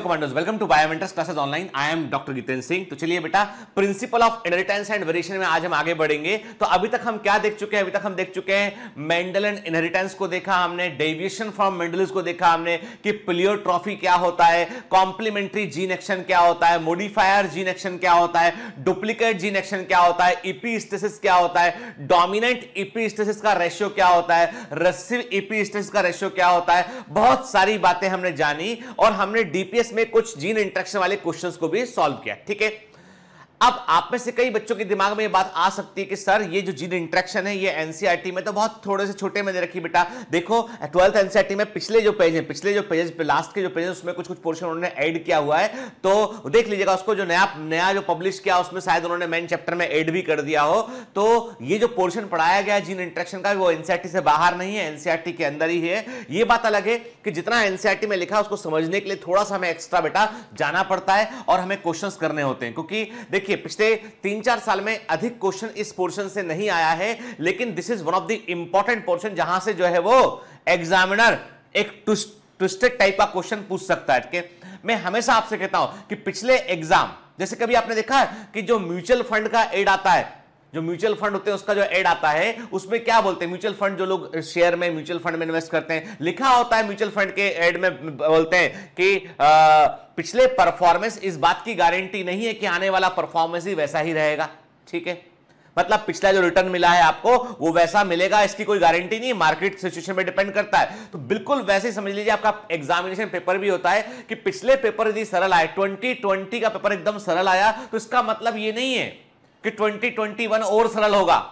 Hello commandos welcome to Biomentors classes online I am doctor Jitendra Singh तो चलिए बेटा principle of inheritance and variation में आज हम आगे बढ़ेंगे तो अभी तक हम क्या देख चुके हैं अभी तक हम देख चुके हैं मेंडल एंड इनहेरिटेंस को देखा हमने डेविएशन फ्रॉम मेंडलिस को देखा हमने कि प्लियोट्रॉफी क्या होता है कॉम्प्लीमेंट्री जीन एक्शन क्या होता है मोडिफायर जीन एक्शन क्या होता है डुप्लीकेट जीन एक्शन क्या होता है इपीस्टेसिस क्या होता है डोमिनेंट इपीस्टेसिस का रेशियो क्या होता है रेसिव इपीस्टेसिस का रेशियो क्या होता है बहुत सारी बातें हमने जानी और हमने डीपीएस इसमें कुछ जीन इंट्रेक्शन वाले क्वेश्चंस को भी सॉल्व किया ठीक है अब आप में से कई बच्चों के दिमाग में ये बात आ सकती है कि सर ये जो जीन इंट्रैक्शन है ये एनसीईआरटी e में तो बहुत थोड़े से छोटे में दे रखी बेटा देखो ट्वेल्थ एनसीईआरटी e में पिछले जो पेज है पिछले जो पेजेस पे लास्ट के जो पेजेस उसमें कुछ कुछ पोर्शन उन्होंने ऐड किया हुआ है तो देख लीजिएगा उसको जो नया नया जो पब्लिश किया उसमें शायद उन्होंने मेन चैप्टर में एड भी कर दिया हो तो ये जो पोर्शन पढ़ाया गया जीन इंट्रैक्शन का वो एनसीईआरटी e से बाहर नहीं है एनसीईआरटी के अंदर ही है ये बात अलग है कि जितना एनसीईआरटी में लिखा उसको समझने के लिए थोड़ा सा हमें एक्स्ट्रा बेटा जाना पड़ता है और हमें क्वेश्चन करने होते हैं क्योंकि देखिए देखिए पिछले तीन चार साल में अधिक क्वेश्चन इस पोर्शन से नहीं आया है लेकिन this is one of the important portion जहां से जो है वो एग्जामिनर एक ट्विस्टेड टाइप का क्वेश्चन पूछ सकता है ठीक है मैं हमेशा आपसे कहता हूं कि पिछले एग्जाम जैसे कभी आपने देखा है कि जो म्यूचुअल फंड का एड आता है जो म्यूचुअल फंड होते हैं उसका जो एड आता है उसमें क्या बोलते हैं म्यूचुअल फंड जो लोग शेयर में म्यूचुअल फंड में इन्वेस्ट करते हैं लिखा होता है म्यूचुअल फंड के एड में बोलते हैं कि आ, पिछले परफॉर्मेंस इस बात की गारंटी नहीं है कि आने वाला परफॉर्मेंस ही वैसा ही रहेगा ठीक है मतलब पिछला जो रिटर्न मिला है आपको वो वैसा मिलेगा इसकी कोई गारंटी नहीं मार्केट सिचुएशन में डिपेंड करता है तो बिल्कुल वैसे ही समझ लीजिए आपका एग्जामिनेशन पेपर भी होता है कि पिछले पेपर यदि सरल आए ट्वेंटी ट्वेंटी का पेपर एकदम सरल आया तो इसका मतलब ये नहीं है कि 2021 और सरल होगा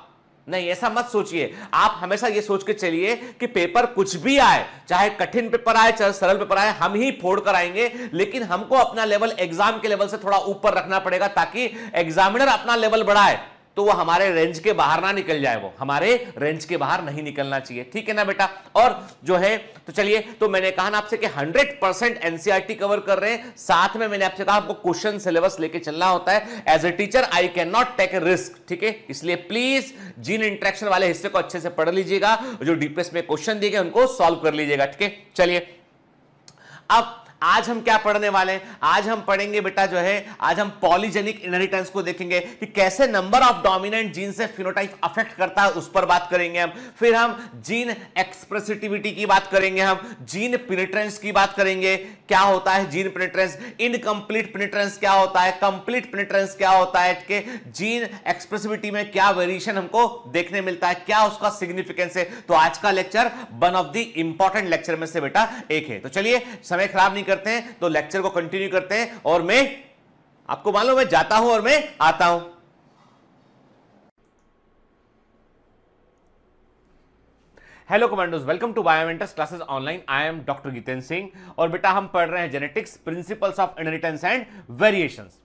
नहीं ऐसा मत सोचिए आप हमेशा ये सोच के चलिए कि पेपर कुछ भी आए चाहे कठिन पेपर आए चाहे सरल पेपर आए हम ही फोड़ कर आएंगे लेकिन हमको अपना लेवल एग्जाम के लेवल से थोड़ा ऊपर रखना पड़ेगा ताकि एग्जामिनर अपना लेवल बढ़ाए तो वो हमारे रेंज के बाहर ना निकल जाए वो हमारे रेंज के बाहर नहीं निकलना चाहिए ठीक है ना बेटा और जो है तो चलिए तो मैंने कहा ना आपसे कि 100 परसेंट एनसीआरटी कवर कर रहे हैं साथ में मैंने आपसे कहा आपको क्वेश्चन सिलेबस लेके चलना होता है as a teacher I can not take a risk ठीक है इसलिए प्लीज जीन इंट्रेक्शन वाले हिस्से को अच्छे से पढ़ लीजिएगा जो डीपीएस में क्वेश्चन दिए गए उनको सॉल्व कर लीजिएगा ठीक है चलिए अब आज हम क्या पढ़ने वाले हैं आज हम पढ़ेंगे बेटा जो है आज हम पॉलीजेनिक इनहेरिटेंस को देखेंगे कि कैसे नंबर ऑफ डोमिनेंट जीन से फिनोटाइप अफेक्ट करता है उस पर बात करेंगे हम फिर हम जीन एक्सप्रेसिटिविटी की बात करेंगे हम जीन पिनिट्रेंस की बात करेंगे क्या होता है जीन पिनिट्रेंस इनकम्प्लीट पिनिट्रेंस क्या होता है कंप्लीट पिनिट्रेंस क्या होता है कि जीन एक्सप्रेसिविटी में क्या वेरिएशन हमको देखने मिलता है क्या उसका सिग्निफिकेंस है तो आज का lecture one of the important lecture में से बेटा एक है तो चलिए समय खराब नहीं करते हैं तो लेक्चर को कंटिन्यू करते हैं और मैं आपको मालूम मैं जाता हूं और मैं आता हूं hello commandos welcome to Biomentors classes online I am doctor Geeten Singh और बेटा हम पढ़ रहे हैं genetics principles of inheritance and variations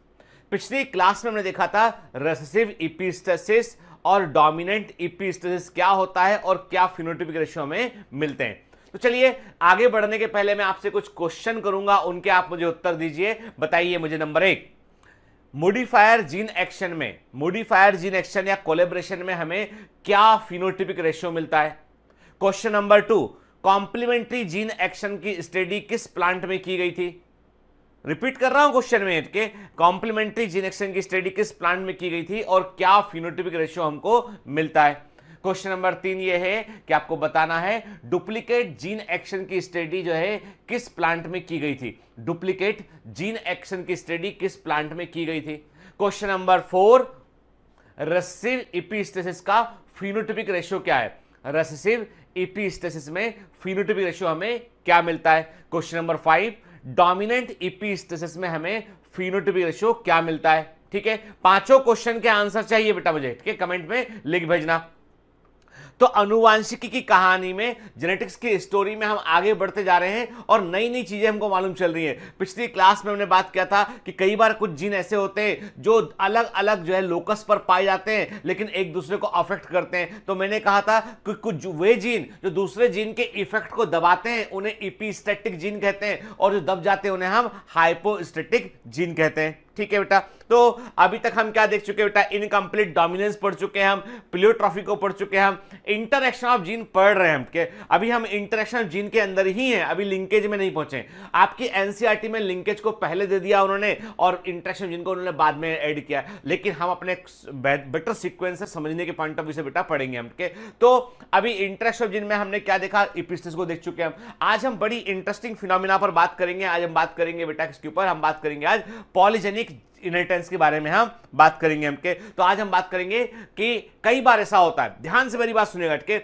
पिछली क्लास में हमने देखा था रेसेसिव इपिस्टेसिस और डोमिनेंट इपिस्टेसिस क्या होता है और क्या फिनोटिफिक रेशियो में मिलते हैं तो चलिए आगे बढ़ने के पहले मैं आपसे कुछ क्वेश्चन करूंगा उनके आप मुझे उत्तर दीजिए बताइए मुझे नंबर एक मोडिफायर जीन एक्शन में मोडिफायर जीन एक्शन या कोलेब्रेशन में हमें क्या फिनोटिपिक रेशियो मिलता है question number two complementary gene action की स्टडी किस प्लांट में की गई थी रिपीट कर रहा हूं क्वेश्चन में के कॉम्प्लीमेंट्री जीन एक्शन की स्टडी किस प्लांट में की गई थी और क्या फिनोटिपिक रेशियो हमको मिलता है क्वेश्चन नंबर तीन ये है कि आपको बताना है डुप्लीकेट जीन एक्शन की स्टडी जो है किस प्लांट में की गई थी डुप्लीकेट जीन एक्शन की स्टडी किस प्लांट में की गई थी question number four recessive epistasis का फिनोटिपिक रेशियो क्या है रसिव इपीस्टेसिस में फिनोटिपिक रेशियो हमें क्या मिलता है question number five dominant epistasis में हमें फिनोटिपिक रेशियो क्या मिलता है ठीक है पांचों क्वेश्चन के आंसर चाहिए बेटा मुझे ठीक है कमेंट में लिख भेजना तो अनुवांशिकी की कहानी में जेनेटिक्स की स्टोरी में हम आगे बढ़ते जा रहे हैं और नई नई चीज़ें हमको मालूम चल रही हैं पिछली क्लास में हमने बात किया था कि कई बार कुछ जीन ऐसे होते हैं जो अलग अलग जो है लोकस पर पाए जाते हैं लेकिन एक दूसरे को अफेक्ट करते हैं तो मैंने कहा था कि कुछ वे जीन जो दूसरे जीन के इफेक्ट को दबाते हैं उन्हें इपीस्टेटिक जीन कहते हैं और जो दब जाते हैं उन्हें हम हाइपोस्टेटिक जीन कहते हैं ठीक है बेटा तो अभी तक हम क्या देख चुके हैं बेटा इनकम्प्लीट डोमिनेंस पढ़ चुके हैं हम प्लियोट्रॉफी को पढ़ चुके हैं हम इंटरेक्शन ऑफ जीन पढ़ रहे हैं हम के अभी हम इंटरेक्शन ऑफ जीन के अंदर ही हैं अभी लिंकेज में नहीं पहुंचे आपकी एनसीईआरटी e में लिंकेज को पहले दे दिया उन्होंने और इंटरेक्शन जीन को उन्होंने बाद में एड किया लेकिन हम अपने बेटर सिक्वेंस से समझने के पॉइंट ऑफ व्यू से बेटा पढ़ेंगे हम के तो अभी इंटरेक्शन ऑफ जीन में हमने क्या देखा इपिस्टिस को देख चुके हैं हम आज हम बड़ी इंटरेस्टिंग फिनोमिना पर बात करेंगे आज हम बात करेंगे बेटा इसके ऊपर हम बात करेंगे आज पॉलीजेनिक इनहेरिटेंस के बारे में हम बात करेंगे हम के तो आज हम बात करेंगे कि कई बार ऐसा होता है ध्यान से मेरी बात सुनेगा के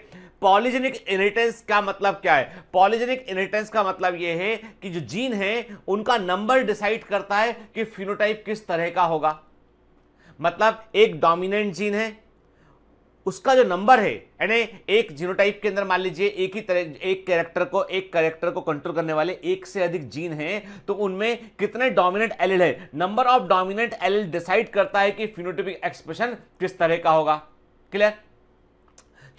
पॉलीजेनिक इनहेरिटेंस का मतलब क्या है पॉलीजेनिक इनहेरिटेंस का मतलब यह है कि जो जीन है उनका नंबर डिसाइड करता है कि फिनोटाइप किस तरह का होगा मतलब एक डोमिनेंट जीन है उसका जो नंबर है यानी एक जीनोटाइप के अंदर मान लीजिए एक ही तरह एक कैरेक्टर को एक कैरेक्टर को कंट्रोल करने वाले एक से अधिक जीन हैं तो उनमें कितने डोमिनेंट एलिल है number of dominant allele decide करता है कि फिनोटिपिक एक्सप्रेशन किस तरह का होगा क्लियर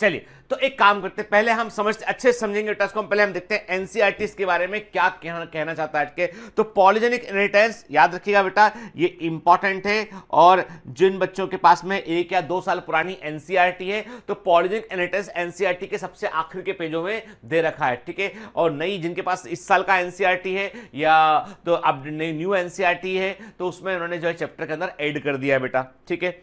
चलिए तो एक काम करते पहले हम समझते अच्छे समझेंगे टच को पहले हम देखते हैं एनसीआरटी e के बारे में क्या कहना कहना चाहता है तो पॉलिजेनिक इनहेरिटेंस याद रखिएगा बेटा ये इंपॉर्टेंट है और जिन बच्चों के पास में एक या दो साल पुरानी एनसीआरटी e है तो पॉलिजेनिक इनहेरिटेंस एनसीआरटी के सबसे आखिर के पेजों में दे रखा है ठीक है और नई जिनके पास इस साल का एनसीआरटी e है या तो अब न्यू एनसीआरटी है तो उसमें उन्होंने जो है चैप्टर के अंदर एड कर दिया है बेटा ठीक है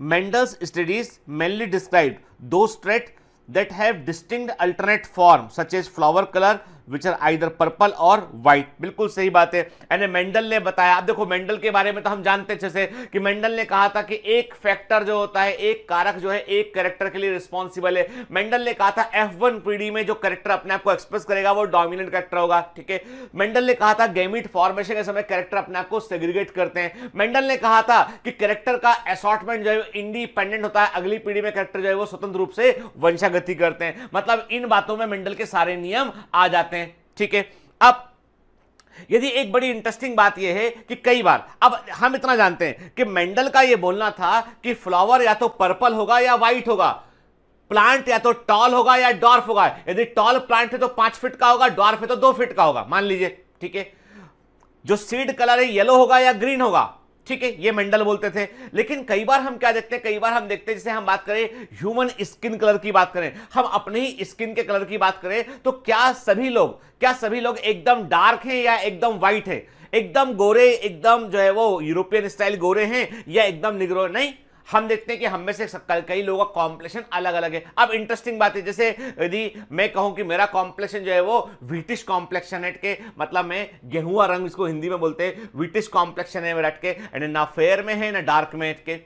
Mendel's studies mainly described those traits that have distinct alternate form such as flower color, which are either purple और व्हाइट बिल्कुल सही बात है एंड मेंडल ने बताया आप देखो मेंडल के बारे में तो हम जानते अच्छे से कि मेंडल ने कहा था कि एक फैक्टर जो होता है एक कारक जो है एक करेक्टर के लिए रिस्पॉन्सिबल है मेंडल ने कहा था एफ वन पीढ़ी में जो करेक्टर अपने आप को एक्सप्रेस करेगा वो डॉमिनेंट करेक्टर होगा ठीक है मेंडल ने कहा था गेमिट फॉर्मेशन के समय करेक्टर अपने आप को सेग्रीगेट करते हैं मेंडल ने कहा था कि कैरेक्टर का असॉटमेंट जो है इंडिपेंडेंट होता है अगली पीढ़ी में करेक्टर जो है वो स्वतंत्र रूप से वंशागति करते हैं मतलब इन बातों में मेंडल के सारे नियम आ जाते हैं ठीक है अब यदि एक बड़ी इंटरेस्टिंग बात यह है कि कई बार अब हम इतना जानते हैं कि मेंडल का यह बोलना था कि फ्लावर या तो पर्पल होगा या व्हाइट होगा प्लांट या तो टॉल होगा या डॉर्फ होगा यदि टॉल प्लांट है तो पांच फिट का होगा डॉर्फ है तो दो फिट का होगा मान लीजिए ठीक है जो सीड कलर है येलो होगा या ग्रीन होगा ठीक है ये मेंडल बोलते थे लेकिन कई बार हम क्या देखते हैं कई बार हम देखते हैं जैसे हम बात करें ह्यूमन स्किन कलर की बात करें हम अपने ही स्किन के कलर की बात करें तो क्या सभी लोग क्या सभी लोग एकदम डार्क हैं या एकदम व्हाइट है एकदम गोरे एकदम जो है वो यूरोपियन स्टाइल गोरे हैं या एकदम निगरो नहीं हम देखते हैं कि हम में से कई लोगों का कॉम्प्लेशन अलग अलग है अब इंटरेस्टिंग बात है जैसे यदि मैं कहूँ कि मेरा कॉम्प्लेशन जो है वो विटिश कॉम्प्लेक्शनेट के मतलब मैं गेहूं रंग इसको हिंदी में बोलते हैं विटिश कॉम्प्लेक्शन है मेरा के एंड ना फेयर में है ना डार्क में के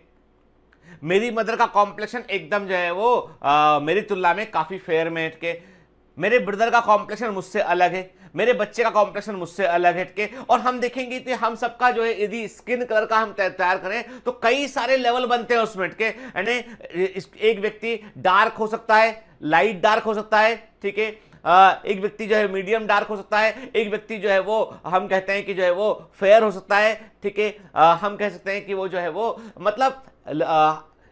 मेरी मदर का कॉम्प्लेक्शन एकदम जो है वो आ, मेरी तुलना में काफ़ी फेयर में के मेरे ब्रदर का कॉम्प्लेक्शन मुझसे अलग है मेरे बच्चे का कॉम्पिटिशन मुझसे अलग हट के और हम देखेंगे कि हम सबका जो है यदि स्किन कलर का हम तैयार करें तो कई सारे लेवल बनते हैं उसमें के यानी एक व्यक्ति डार्क हो सकता है लाइट डार्क हो सकता है ठीक है एक व्यक्ति जो है मीडियम डार्क हो सकता है एक व्यक्ति जो है वो हम कहते हैं कि जो है वो फेयर हो सकता है ठीक है हम कह सकते हैं कि वो जो है वो मतलब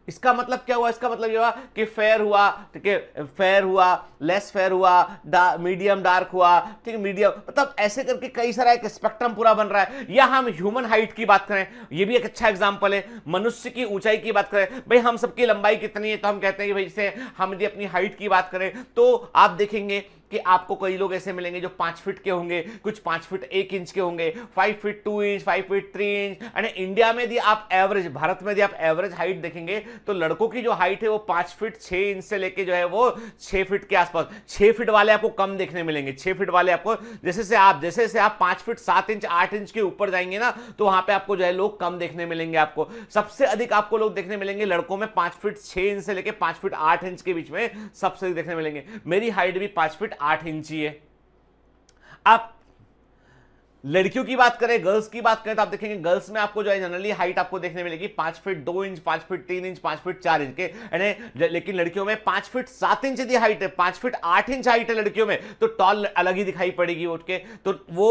इसका मतलब क्या हुआ इसका मतलब ये हुआ कि फेयर हुआ ठीक है फेयर हुआ लेस फेयर हुआ मीडियम डार्क हुआ ठीक है मीडियम मतलब ऐसे करके कई सारा एक स्पेक्ट्रम पूरा बन रहा है या हम ह्यूमन हाइट की बात करें ये भी एक अच्छा एग्जाम्पल है मनुष्य की ऊंचाई की बात करें भाई हम सबकी लंबाई कितनी है तो हम कहते हैं कि भाई जैसे हम यदि अपनी हाइट की बात करें तो आप देखेंगे कि आपको कई लोग ऐसे मिलेंगे जो पांच फीट के होंगे कुछ पांच फीट एक इंच के होंगे five feet two inch five feet three inch यानी इंडिया में यदि आप एवरेज भारत में यदि आप एवरेज हाइट देखेंगे तो लड़कों की जो हाइट है वो पांच फीट छह इंच से लेके जो है वो छह फीट के आसपास छह फीट वाले आपको कम देखने मिलेंगे छह फीट वाले आपको जैसे से आप जैसे से आप पांच फीट सात इंच आठ इंच के ऊपर जाएंगे ना तो वहां पे आपको जो है लोग कम देखने मिलेंगे आपको सबसे अधिक आपको लोग देखने मिलेंगे लड़कों में पांच फीट छह इंच से लेके पांच फीट आठ इंच के बीच में सबसे अधिक देखने मिलेंगे मेरी हाइट भी पांच फीट आठ इंची है आप लड़कियों की बात करें गर्ल्स की बात करें तो आप देखेंगे गर्ल्स में आपको जो है जनरली हाइट आपको देखने मिलेगी पांच फीट दो इंच पांच फीट तीन इंच पांच फीट चार इंच के यानी लेकिन लड़कियों में पांच फीट सात इंच यदि हाइट है पांच फीट आठ इंच हाइट है लड़कियों में तो टॉल अलग ही दिखाई पड़ेगी उठ के तो वो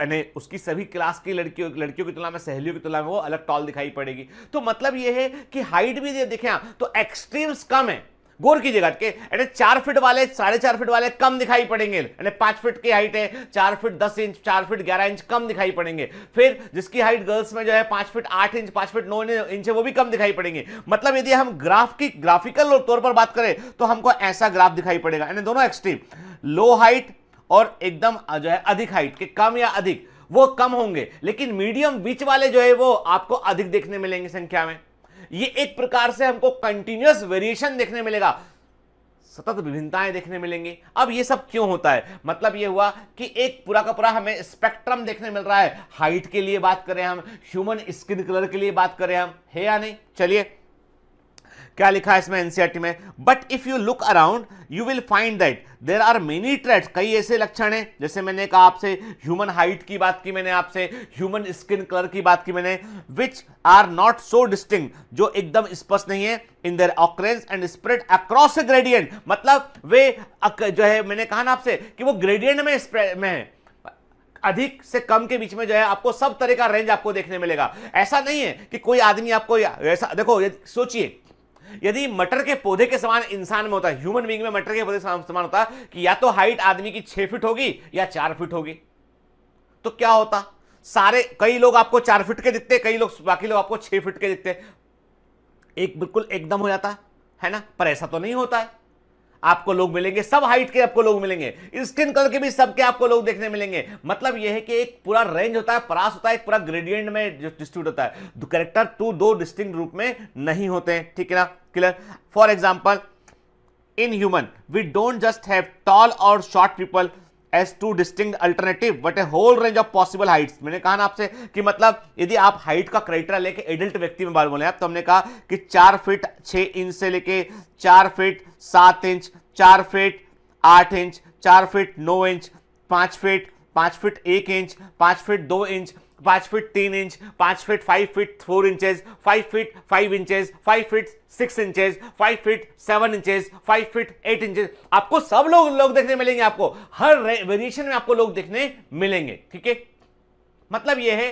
यानी उसकी सभी क्लास की लड़कियों लड़कियों की तुलना में सहेलियों की तुलना में वो अलग टॉल दिखाई पड़ेगी तो मतलब ये है कि हाइट भी देखें आप तो एक्सट्रीम्स कम है गौर कीजिएगा के अरे चार फीट वाले साढ़े चार फीट वाले कम दिखाई पड़ेंगे अरे पांच फीट की हाइट है चार फीट दस इंच चार फीट ग्यारह इंच कम दिखाई पड़ेंगे फिर जिसकी हाइट गर्ल्स में जो है पांच फीट आठ इंच पांच फीट नौ इंच है वो भी कम दिखाई पड़ेंगे मतलब यदि हम ग्राफ की ग्राफिकल तौर पर बात करें तो हमको ऐसा ग्राफ दिखाई पड़ेगा यानी दोनों एक्सट्रीम लो हाइट और एकदम जो है अधिक हाइट के कम या अधिक वो कम होंगे लेकिन मीडियम बीच वाले जो है वो आपको अधिक देखने मिलेंगे संख्या में ये एक प्रकार से हमको कंटिन्यूस वेरिएशन देखने मिलेगा सतत विभिन्नताएं देखने मिलेंगी अब ये सब क्यों होता है मतलब ये हुआ कि एक पूरा का पूरा हमें स्पेक्ट्रम देखने मिल रहा है हाइट के लिए बात करें हम ह्यूमन स्किन कलर के लिए बात करें हम है या नहीं चलिए क्या लिखा है इसमें एनसीआरटी e में but if you look around you will find that there are many trait कई ऐसे लक्षण हैं जैसे मैंने कहा आपसे ह्यूमन हाइट की बात की मैंने आपसे ह्यूमन स्किन कलर की बात की मैंने which are not so distinct जो एकदम स्पष्ट नहीं है in their occurrence and spread across a gradient मतलब वे जो है मैंने कहा ना आपसे कि वो ग्रेडियंट में स्प्रेड में है अधिक से कम के बीच में जो है आपको सब तरह का रेंज आपको देखने मिलेगा ऐसा नहीं है कि कोई आदमी आपको ऐसा देखो सोचिए यदि मटर के पौधे के समान इंसान में होता ह्यूमन बींग में मटर के पौधे समान होता कि या तो हाइट आदमी की छह फिट होगी या चार फिट होगी तो क्या होता सारे कई लोग आपको चार फिट के दिखते कई लोग बाकी लोग आपको छह फिट के दिखते एक बिल्कुल एकदम हो जाता है ना पर ऐसा तो नहीं होता है आपको लोग मिलेंगे सब हाइट के आपको लोग मिलेंगे स्किन कलर के भी सबके आपको लोग देखने मिलेंगे मतलब यह है कि एक पूरा रेंज होता है परास होता है पूरा ग्रेडियंट में जो डिस्ट्रीब्यूट होता है कैरेक्टर टू दो डिस्टिंग रूप में नहीं होते हैं ठीक है ना clear for example in human we don't just have tall और short people as two distinct alternative but a whole range of possible heights मैंने कहा ना आपसे कि मतलब यदि आप हाइट का क्राइटेरिया लेके एडल्ट व्यक्ति में बाल बोले आप तो हमने कहा कि चार फीट छः इंच से लेके चार फीट सात इंच चार फीट आठ इंच चार फीट नौ इंच पाँच फीट पाँच फीट एक इंच पाँच फीट दो इंच पाँच फीट तीन इंच पाँच feet five feet four inches five feet five inches five feet six inches five feet seven inches five feet eight inch आपको सब लोग लोग देखने मिलेंगे आपको हर वेरिएशन में आपको लोग देखने मिलेंगे ठीक है मतलब यह है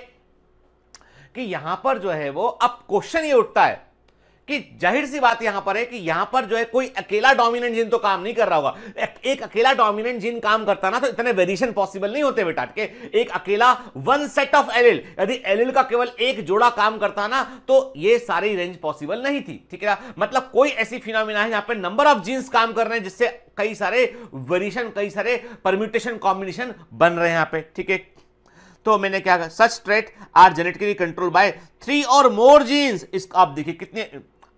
कि यहां पर जो है वो अब क्वेश्चन ये उठता है कि जाहिर सी बात यहां पर है कि यहां पर जो है कोई अकेला डोमिनेंट जिन तो काम नहीं कर रहा होगा एक, एक अकेला डोमिनेंट जिन काम करता ना तो इतने वेरिएशन पॉसिबल नहीं होते बेटा के एक अकेला वन सेट ऑफ एलएल यदि एलएल का केवल एक जोड़ा काम करता ना तो ये सारी रेंज पॉसिबल नहीं थी ठीक है मतलब कोई ऐसी फिनोमिना है जहां पर नंबर ऑफ जीन्स काम कर रहे हैं जिससे कई सारे वेरिएशन कई सारे परम्यूटेशन कॉम्बिनेशन बन रहे हैं यहां पर ठीक है तो मैंने क्या कहा such trait are genetically control by three or more jeans इसको आप देखिए कितने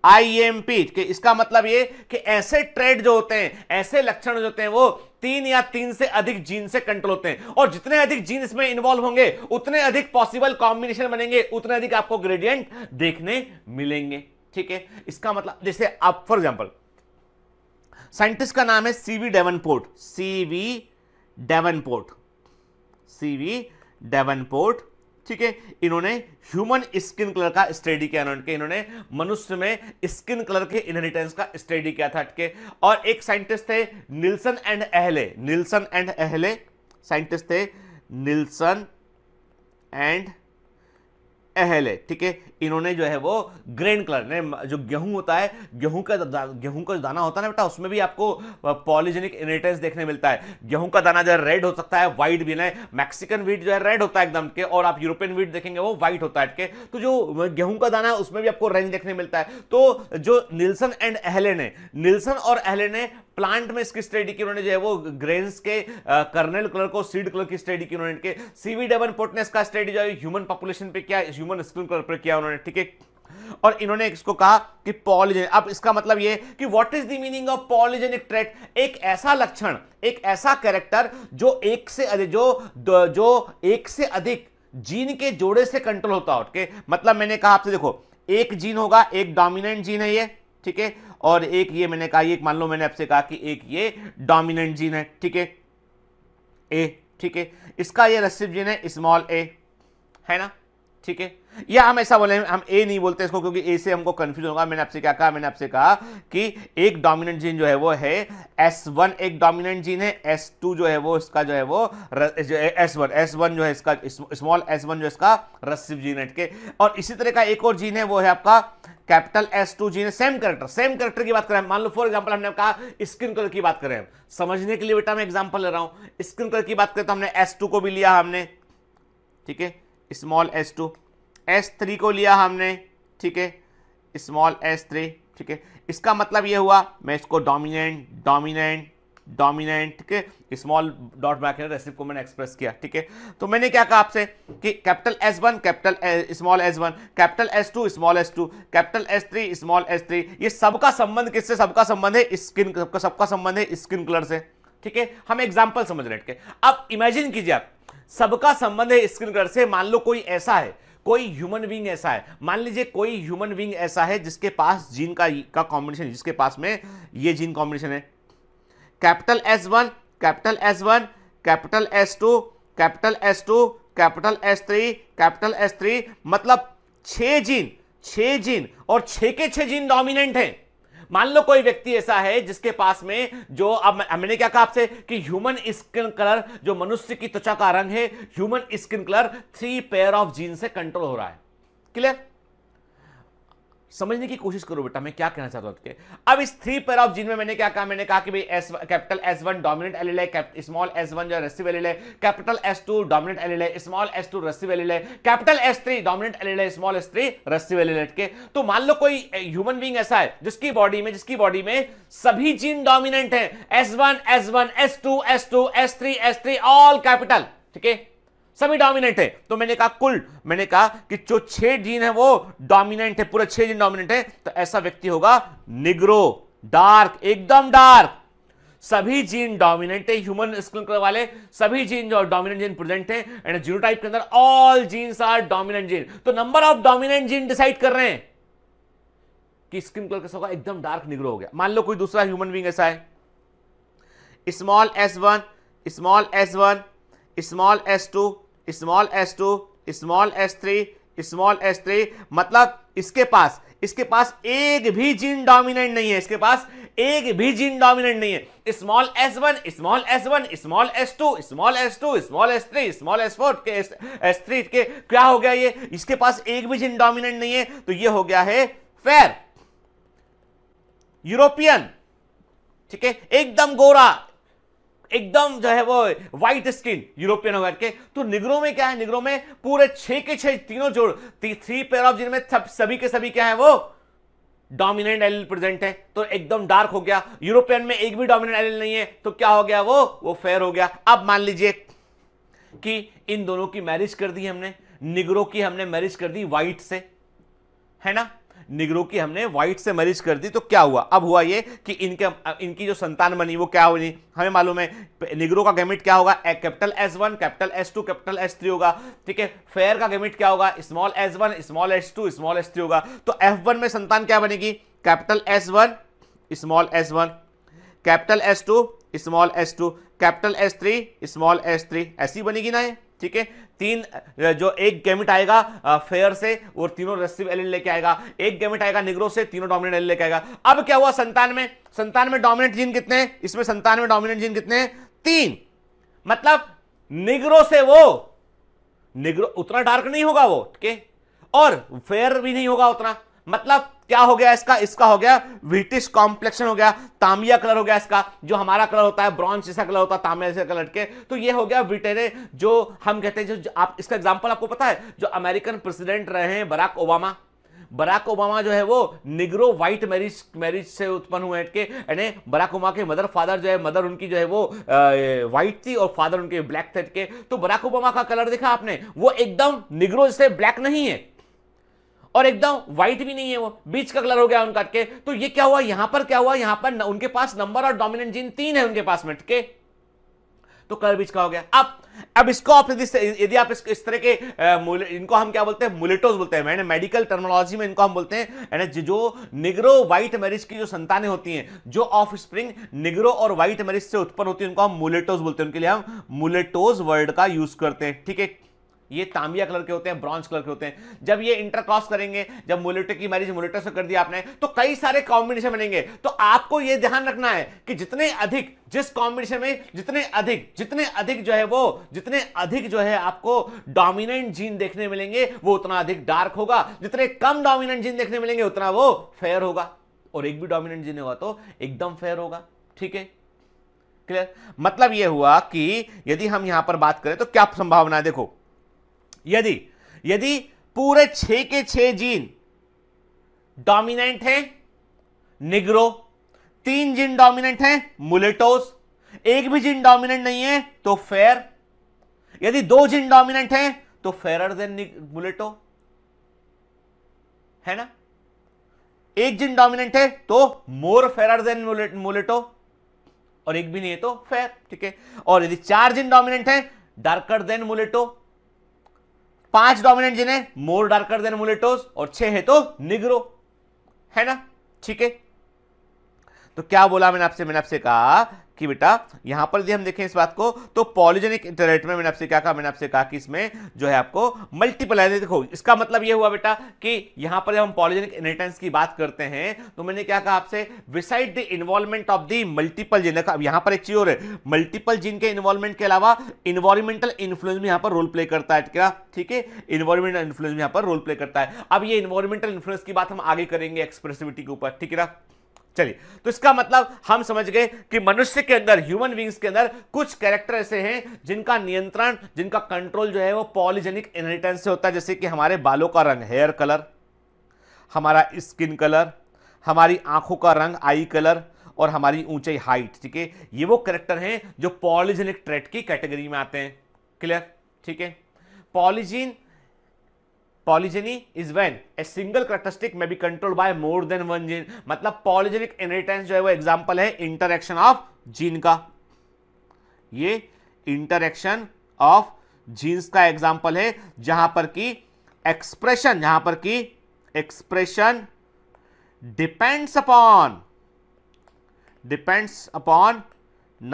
आईएमपी के इसका मतलब ये कि ऐसे ट्रेड जो होते हैं ऐसे लक्षण जो होते हैं वो तीन या तीन से अधिक जीन से कंट्रोल होते हैं और जितने अधिक जीन इसमें इन्वॉल्व होंगे उतने अधिक पॉसिबल कॉम्बिनेशन बनेंगे उतने अधिक आपको ग्रेडियंट देखने मिलेंगे ठीक है इसका मतलब जैसे आप फॉर एग्जाम्पल साइंटिस्ट का नाम है C V Davenport C V Davenport C V Davenport ठीक है इन्होंने ह्यूमन स्किन कलर का स्टडी किया इन्होंने इन्होंने मनुष्य में स्किन कलर के इनहेरिटेंस का स्टडी किया था अटके और एक साइंटिस्ट थे Nilsson and Ehle Nilsson and Ehle scientist थे निल्सन एंड अहल है ठीक है इन्होंने जो है वो ग्रेन कलर ने जो गेहूं होता है गेहूं का गेहूं का दाना होता है ना बेटा उसमें भी आपको पॉलीजेनिक इनिटेंस देखने मिलता है गेहूं का दाना जो है रेड हो सकता है व्हाइट भी ना मैक्सिकन वीट जो है रेड होता है एकदम के और आप यूरोपियन वीट देखेंगे वो व्हाइट होता है ठीक है तो जो गेहूं का दाना है उसमें भी आपको रेंज देखने मिलता है तो जो निल्सन एंड अहले ने निल्सन और अहले ने प्लांट में इसकी स्टडी की उन्होंने जो है वो ग्रेन्स के कर्नल कलर को सीड कलर की स्टडी की उन्होंने के सीवी डेवन पोर्टनेस का स्टडी जो है ह्यूमन पॉपुलेशन पे किया ह्यूमन स्किन कलर पर किया उन्होंने ठीक है और इन्होंने इसको कहा कि पॉलिजन अब इसका मतलब ये कि what is the meaning of polygenic trait एक ऐसा लक्षण एक ऐसा कैरेक्टर जो एक से अधिक जो जो एक से अधिक जीन के जोड़े से कंट्रोल होता हो मतलब मैंने कहा आपसे देखो एक जीन होगा एक डोमिनेंट जीन है ये ठीक है और एक ये मैंने कहा एक मान लो मैंने आपसे कहा कि एक ये डोमिनेंट जीन है ठीक है ए ठीक है इसका ये रेसिव जीन है स्मॉल ए है ना ठीक है या हम ऐसा बोले हम ए नहीं बोलते इसको क्योंकि ए से हमको कंफ्यूज होगा मैंने आपसे क्या कहा मैंने आपसे कहा कि एक डोमिनेंट जीन जो है वो है एस वन एक डोमिनेंट जीन है एस टू जो है वो इसका जो है वो एस वन एस वन जो है इसका स्मॉल एस वन जो इसका रस्सिव जीन है ठीक है और इसी तरह का एक और जीन है वो है आपका कैपिटल एस टू जी ने सेम करेक्टर सेम करेक्टर की बात करें मान लो फॉर एग्जाम्पल हमने कहा स्क्रीन कलर की बात करें समझने के लिए बेटा मैं एग्जाम्पल ले रहा हूं स्क्रीन कलर की बात करें तो हमने एस टू को भी लिया हमने ठीक है small S two S three को लिया हमने ठीक है स्मॉल एस थ्री ठीक है इसका मतलब यह हुआ मैं इसको डोमिनेंट डोमिनेंट डोमिनेंट ठीक है स्मॉल डॉट ब्रैकेट रेसिप को मैंने एक्सप्रेस किया ठीक है तो मैंने क्या कहा आपसे कि capital S one capital small S one capital S two small S two capital S three small S three ये सबका संबंध किससे सबका संबंध है स्किन सबका सबका संबंध है स्किन कलर से ठीक है हम एग्जाम्पल समझ रहे हैं अब इमेजिन कीजिए आप सबका संबंध है स्किन कलर से मान लो कोई ऐसा है कोई ह्यूमन विंग ऐसा है मान लीजिए कोई ह्यूमन विंग ऐसा है जिसके पास जीन का का कॉम्बिनेशन जिसके पास में ये जीन कॉम्बिनेशन है capital S one capital S one capital S two capital S two capital S three capital S three मतलब छः जीन छः जीन और छ के छः जीन डोमिनेंट हैं मान लो कोई व्यक्ति ऐसा है जिसके पास में जो अब मैंने क्या कहा आपसे कि ह्यूमन स्किन कलर जो मनुष्य की त्वचा का रंग है human skin colour three pair of gene से कंट्रोल हो रहा है क्लियर समझने की कोशिश करो बेटा मैं क्या कहना चाहता हूं आपके अब इस थ्री पेयर ऑफ जीन में मैंने क्या कहा मैंने कहा कि भाई S capital S one dominant allele small S one जो recessive allele capital S two dominant allele small S two recessive allele capital S three dominant allele small S three recessive allele के तो मान लो कोई human being ऐसा है जिसकी body में जिसकी बॉडी में सभी जीन डोमिनेंट है S one S one S two S two S three S three all capital ठीक है सभी डोमिनेंट है तो मैंने कहा कुल मैंने कहा कि जो छह जीन है वो डोमिनेंट है पूरे छह जीन डोमिनेंट है तो ऐसा व्यक्ति होगा निग्रो डार्क एकदम डार्क सभी जीन डोमिनेंट है ह्यूमन स्किन कलर वाले सभी जीन जो डोमिनेंट जीन प्रेजेंट है एंड जीरो टाइप के अंदर all genes are dominant gene तो number of dominant gene decide कर रहे हैं कि स्किन कलर कैसा होगा एकदम डार्क निग्रो हो गया मान लो कोई दूसरा ह्यूमन बींग ऐसा है small S one small S one small S two small S two small S three small S three मतलब इसके पास इसके पास एक भी जीन डोमिनेंट नहीं है इसके पास एक भी जीन डोमिनेंट नहीं है small S one small S one small S two small S two small S three small S four के एस थ्री के क्या हो गया ये इसके पास एक भी जीन डोमिनेंट नहीं है तो ये हो गया है फेयर यूरोपियन ठीक है एकदम गोरा एकदम जो है वो व्हाइट स्किन यूरोपियन होकर के तो निगरों में क्या है निगरों में पूरे छह के छह तीनों जोड़ ती, थ्री पेयर ऑफ जिनमें सभी के सभी क्या है वो डोमिनेंट एल प्रेजेंट है तो एकदम डार्क हो गया यूरोपियन में एक भी डोमिनेंट एल नहीं है तो क्या हो गया वो वो फेयर हो गया अब मान लीजिए कि इन दोनों की मैरिज कर दी हमने निगरों की हमने मैरिज कर दी व्हाइट से है ना निगरों की हमने व्हाइट से मैरिज कर दी तो क्या हुआ अब हुआ ये कि इनके इनकी जो संतान बनी वो क्या बनी हमें मालूम है निगरों का गेमिट क्या होगा capital S one capital S two capital S three होगा ठीक है फेयर का गेमिट क्या होगा small S one small S two small S three होगा तो एफ वन में संतान क्या बनेगी capital S one small S one capital S two small S two capital S three small S three ऐसी बनेगी ना ये ठीक है तीन जो एक गैमिट आएगा फेयर से और तीनों रेसिव एलिन लेके आएगा एक गैमिट आएगा निग्रो से तीनों डोमिनेंट एलिन लेके आएगा अब क्या हुआ संतान में संतान में डोमिनेंट जीन कितने हैं इसमें संतान में डोमिनेंट जीन कितने हैं तीन मतलब निग्रो से वो निग्रो उतना डार्क नहीं होगा वो ठीक है और फेयर भी नहीं होगा उतना मतलब क्या हो गया इसका इसका हो गया ब्रिटिश कॉम्प्लेक्शन हो गया तामिया कलर हो गया इसका जो हमारा कलर होता है ब्रॉन्ज जैसा कलर होता है तामिया जैसा कलर के तो ये हो गया ब्रिटेने जो हम कहते हैं जो आप इसका एग्जाम्पल आपको पता है जो अमेरिकन प्रेसिडेंट रहे हैं बराक ओबामा बराक ओबामा जो है वो निग्रो व्हाइट मैरिज मैरिज से उत्पन्न हुए के यानी बराक ओबामा के मदर फादर जो है मदर उनकी जो है वो व्हाइट थी और फादर उनके ब्लैक थे के तो बराक ओबामा का कलर देखा आपने वो एकदम निग्रो जैसे ब्लैक नहीं है और एकदम व्हाइट भी नहीं है वो बीच का कलर हो गया उनका के तो ये क्या हुआ यहां पर क्या हुआ यहां पर न, उनके पास नंबर और डोमिनेंट जीन तीन है उनके पास मिटके तो कलर बीच का हो गया अब अब इसको आप यदि यदि आप इस, इस तरह के आ, इनको हम क्या बोलते हैं मुलेटोज बोलते हैं मैंने मेडिकल टर्मोलॉजी में इनको हम बोलते हैं जो निग्रो व्हाइट मैरिज की जो संतानें होती हैं जो ऑफ स्प्रिंग निग्रो और व्हाइट मैरिज से उत्पन्न होती है उनको हम मुलेटोज बोलते हैं उनके लिए हम मुलेटोज वर्ड का यूज करते हैं ठीक है ये तांबिया कलर के होते हैं ब्रॉन्ज कलर के होते हैं जब ये इंटरक्रॉस करेंगे जब मोलेटो की मैरिज मोलेटो से कर दिया आपने तो कई सारे कॉम्बिनेशन बनेंगे तो आपको ये ध्यान रखना है कि जितने अधिक जिस कॉम्बिनेशन में जितने अधिक जितने अधिक जो है वो जितने अधिक जो है आपको डोमिनेंट जीन देखने मिलेंगे वो उतना अधिक डार्क होगा जितने कम डोमिनेंट जीन देखने मिलेंगे उतना वो फेयर होगा और एक भी डोमिनेंट जीन होगा तो एकदम फेयर होगा ठीक है क्लियर मतलब ये हुआ कि यदि हम यहां पर बात करें तो क्या संभावना है देखो यदि यदि पूरे छह के छह जीन डोमिनेंट हैं निग्रो तीन जिन डोमिनेंट हैं मुलेटोस एक भी जिन डोमिनेंट नहीं है तो फेयर यदि दो जिन डोमिनेंट हैं तो फेरर देन मुलेटो है ना एक जिन डोमिनेंट है तो मोर फेरर देन मुलेटो और एक भी नहीं है तो फेयर ठीक है और यदि चार जिन डोमिनेंट है डार्कर देन मुलेटो पांच डोमिनेंट जिन्हें मोर डार्कर देन मुलेटोस और छह है तो निग्रो है ना ठीक है तो क्या बोला मैंने आपसे मैंने आपसे कहा कि बेटा यहां पर यदि हम देखें इस बात को तो पॉलिजेनिक इंटरनेट में मैंने आपसे क्या कहा मैंने आपसे कहा कि इसमें जो है आपको मल्टीपल देखो इसका मतलब यह हुआ बेटा कि यहां पर जब हम पॉलिजेनिक इनहेरिटेंस की बात करते हैं तो मैंने क्या कहा आपसे beside the involvement of the multiple gene अब यहाँ पर एक चीज और है मल्टीपल जीन के इन्वॉल्वमेंट के अलावा इन्वायरमेंटल इन्फ्लुएंस भी यहां पर रोल प्ले करता है क्या ठीक है इन्वायरमेंटल इन्फ्लुएंस भी यहां पर रोल प्ले करता है अब ये इन्वायरमेंटल इन्फ्लुएंस की बात हम आगे करेंगे एक्सप्रेसिविटी के ऊपर ठीक है ना चलिए तो इसका मतलब हम समझ गए कि मनुष्य के अंदर ह्यूमन बींग्स के अंदर कुछ कैरेक्टर ऐसे हैं जिनका नियंत्रण जिनका कंट्रोल जो है वो पॉलीजेनिक इनहेरिटेंस से होता है जैसे कि हमारे बालों का रंग हेयर कलर हमारा स्किन कलर हमारी आंखों का रंग आई कलर और हमारी ऊंचाई हाइट ठीक है ये वो करेक्टर हैं जो पॉलीजेनिक ट्रेट की कैटेगरी में आते हैं क्लियर ठीक है polygene polygeny is when a single characteristic may be control by more than one gene मतलब पॉलीजेनिक इनहेरिटेंस जो है वो एग्जाम्पल है इंटरक्शन ऑफ जीन का ये इंटरक्शन ऑफ जीन्स का एग्जाम्पल है जहां पर की एक्सप्रेशन जहां पर की expression depends upon depends upon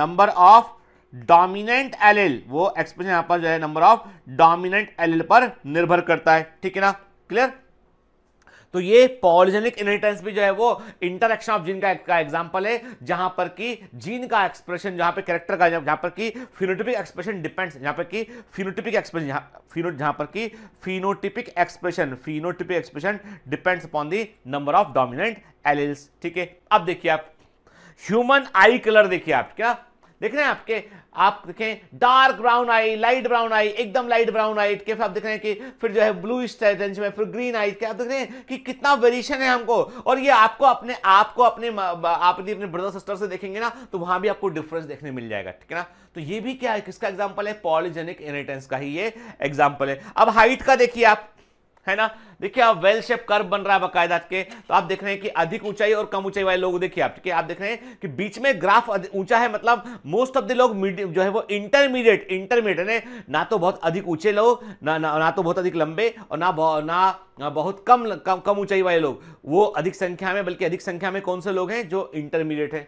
number of dominant allele वो एक्सप्रेशन यहां पर जो है नंबर ऑफ डोमिनेंट एल पर निर्भर करता है ठीक है ना क्लियर तो ये पॉलिजेनिक इनहेरिटेंस भी जो है वो इंटरेक्शन ऑफ जीन का, का एग्जांपल है जहां पर कि जीन का एक्सप्रेशन जहां पे कैरेक्टर का जहां पर कि फिनोटिपिक एक्सप्रेशन डिपेंड्स जहां पर कि फिनोटिपिक एक्सप्रेशन फिनो जहां पर कि phenotypic expression phenotypic expression depends upon the number of dominant alleles ठीक है अब देखिए आप ह्यूमन आई कलर देखिए आप क्या देख रहे हैं आपके आप देखें dark brown eye light brown eye एकदम लाइट ब्राउन आई के फिर आप देख रहे हैं कि फिर जो है ब्लू रेंज में फिर ग्रीन आई के आप देख रहे हैं कि कितना वेरिएशन है हमको और ये आपको अपने आप को अपने आप यदि अपने ब्रदर सिस्टर से देखेंगे ना तो वहां भी आपको डिफरेंस देखने मिल जाएगा ठीक है ना तो ये भी क्या है किसका एग्जाम्पल है पॉलिजेनिक इनिटेंस का ही ये एग्जाम्पल है अब हाइट का देखिए आप है ना देखिए आप वेल शेप कर्व बन रहा है बकायदा के तो आप देख रहे हैं कि अधिक ऊंचाई और कम ऊंचाई वाले लोग देखिए आप ठीक है आप देख रहे हैं कि बीच में ग्राफ ऊंचा है मतलब मोस्ट ऑफ द लोग जो है वो इंटरमीडिएट इंटरमीडिएट है ना तो बहुत अधिक ऊंचे लोग ना, ना ना तो बहुत अधिक लंबे और ना ना, बहुत कम कम, कम ऊंचाई वाले लोग वो अधिक संख्या में बल्कि अधिक संख्या में कौन से लोग हैं जो इंटरमीडिएट है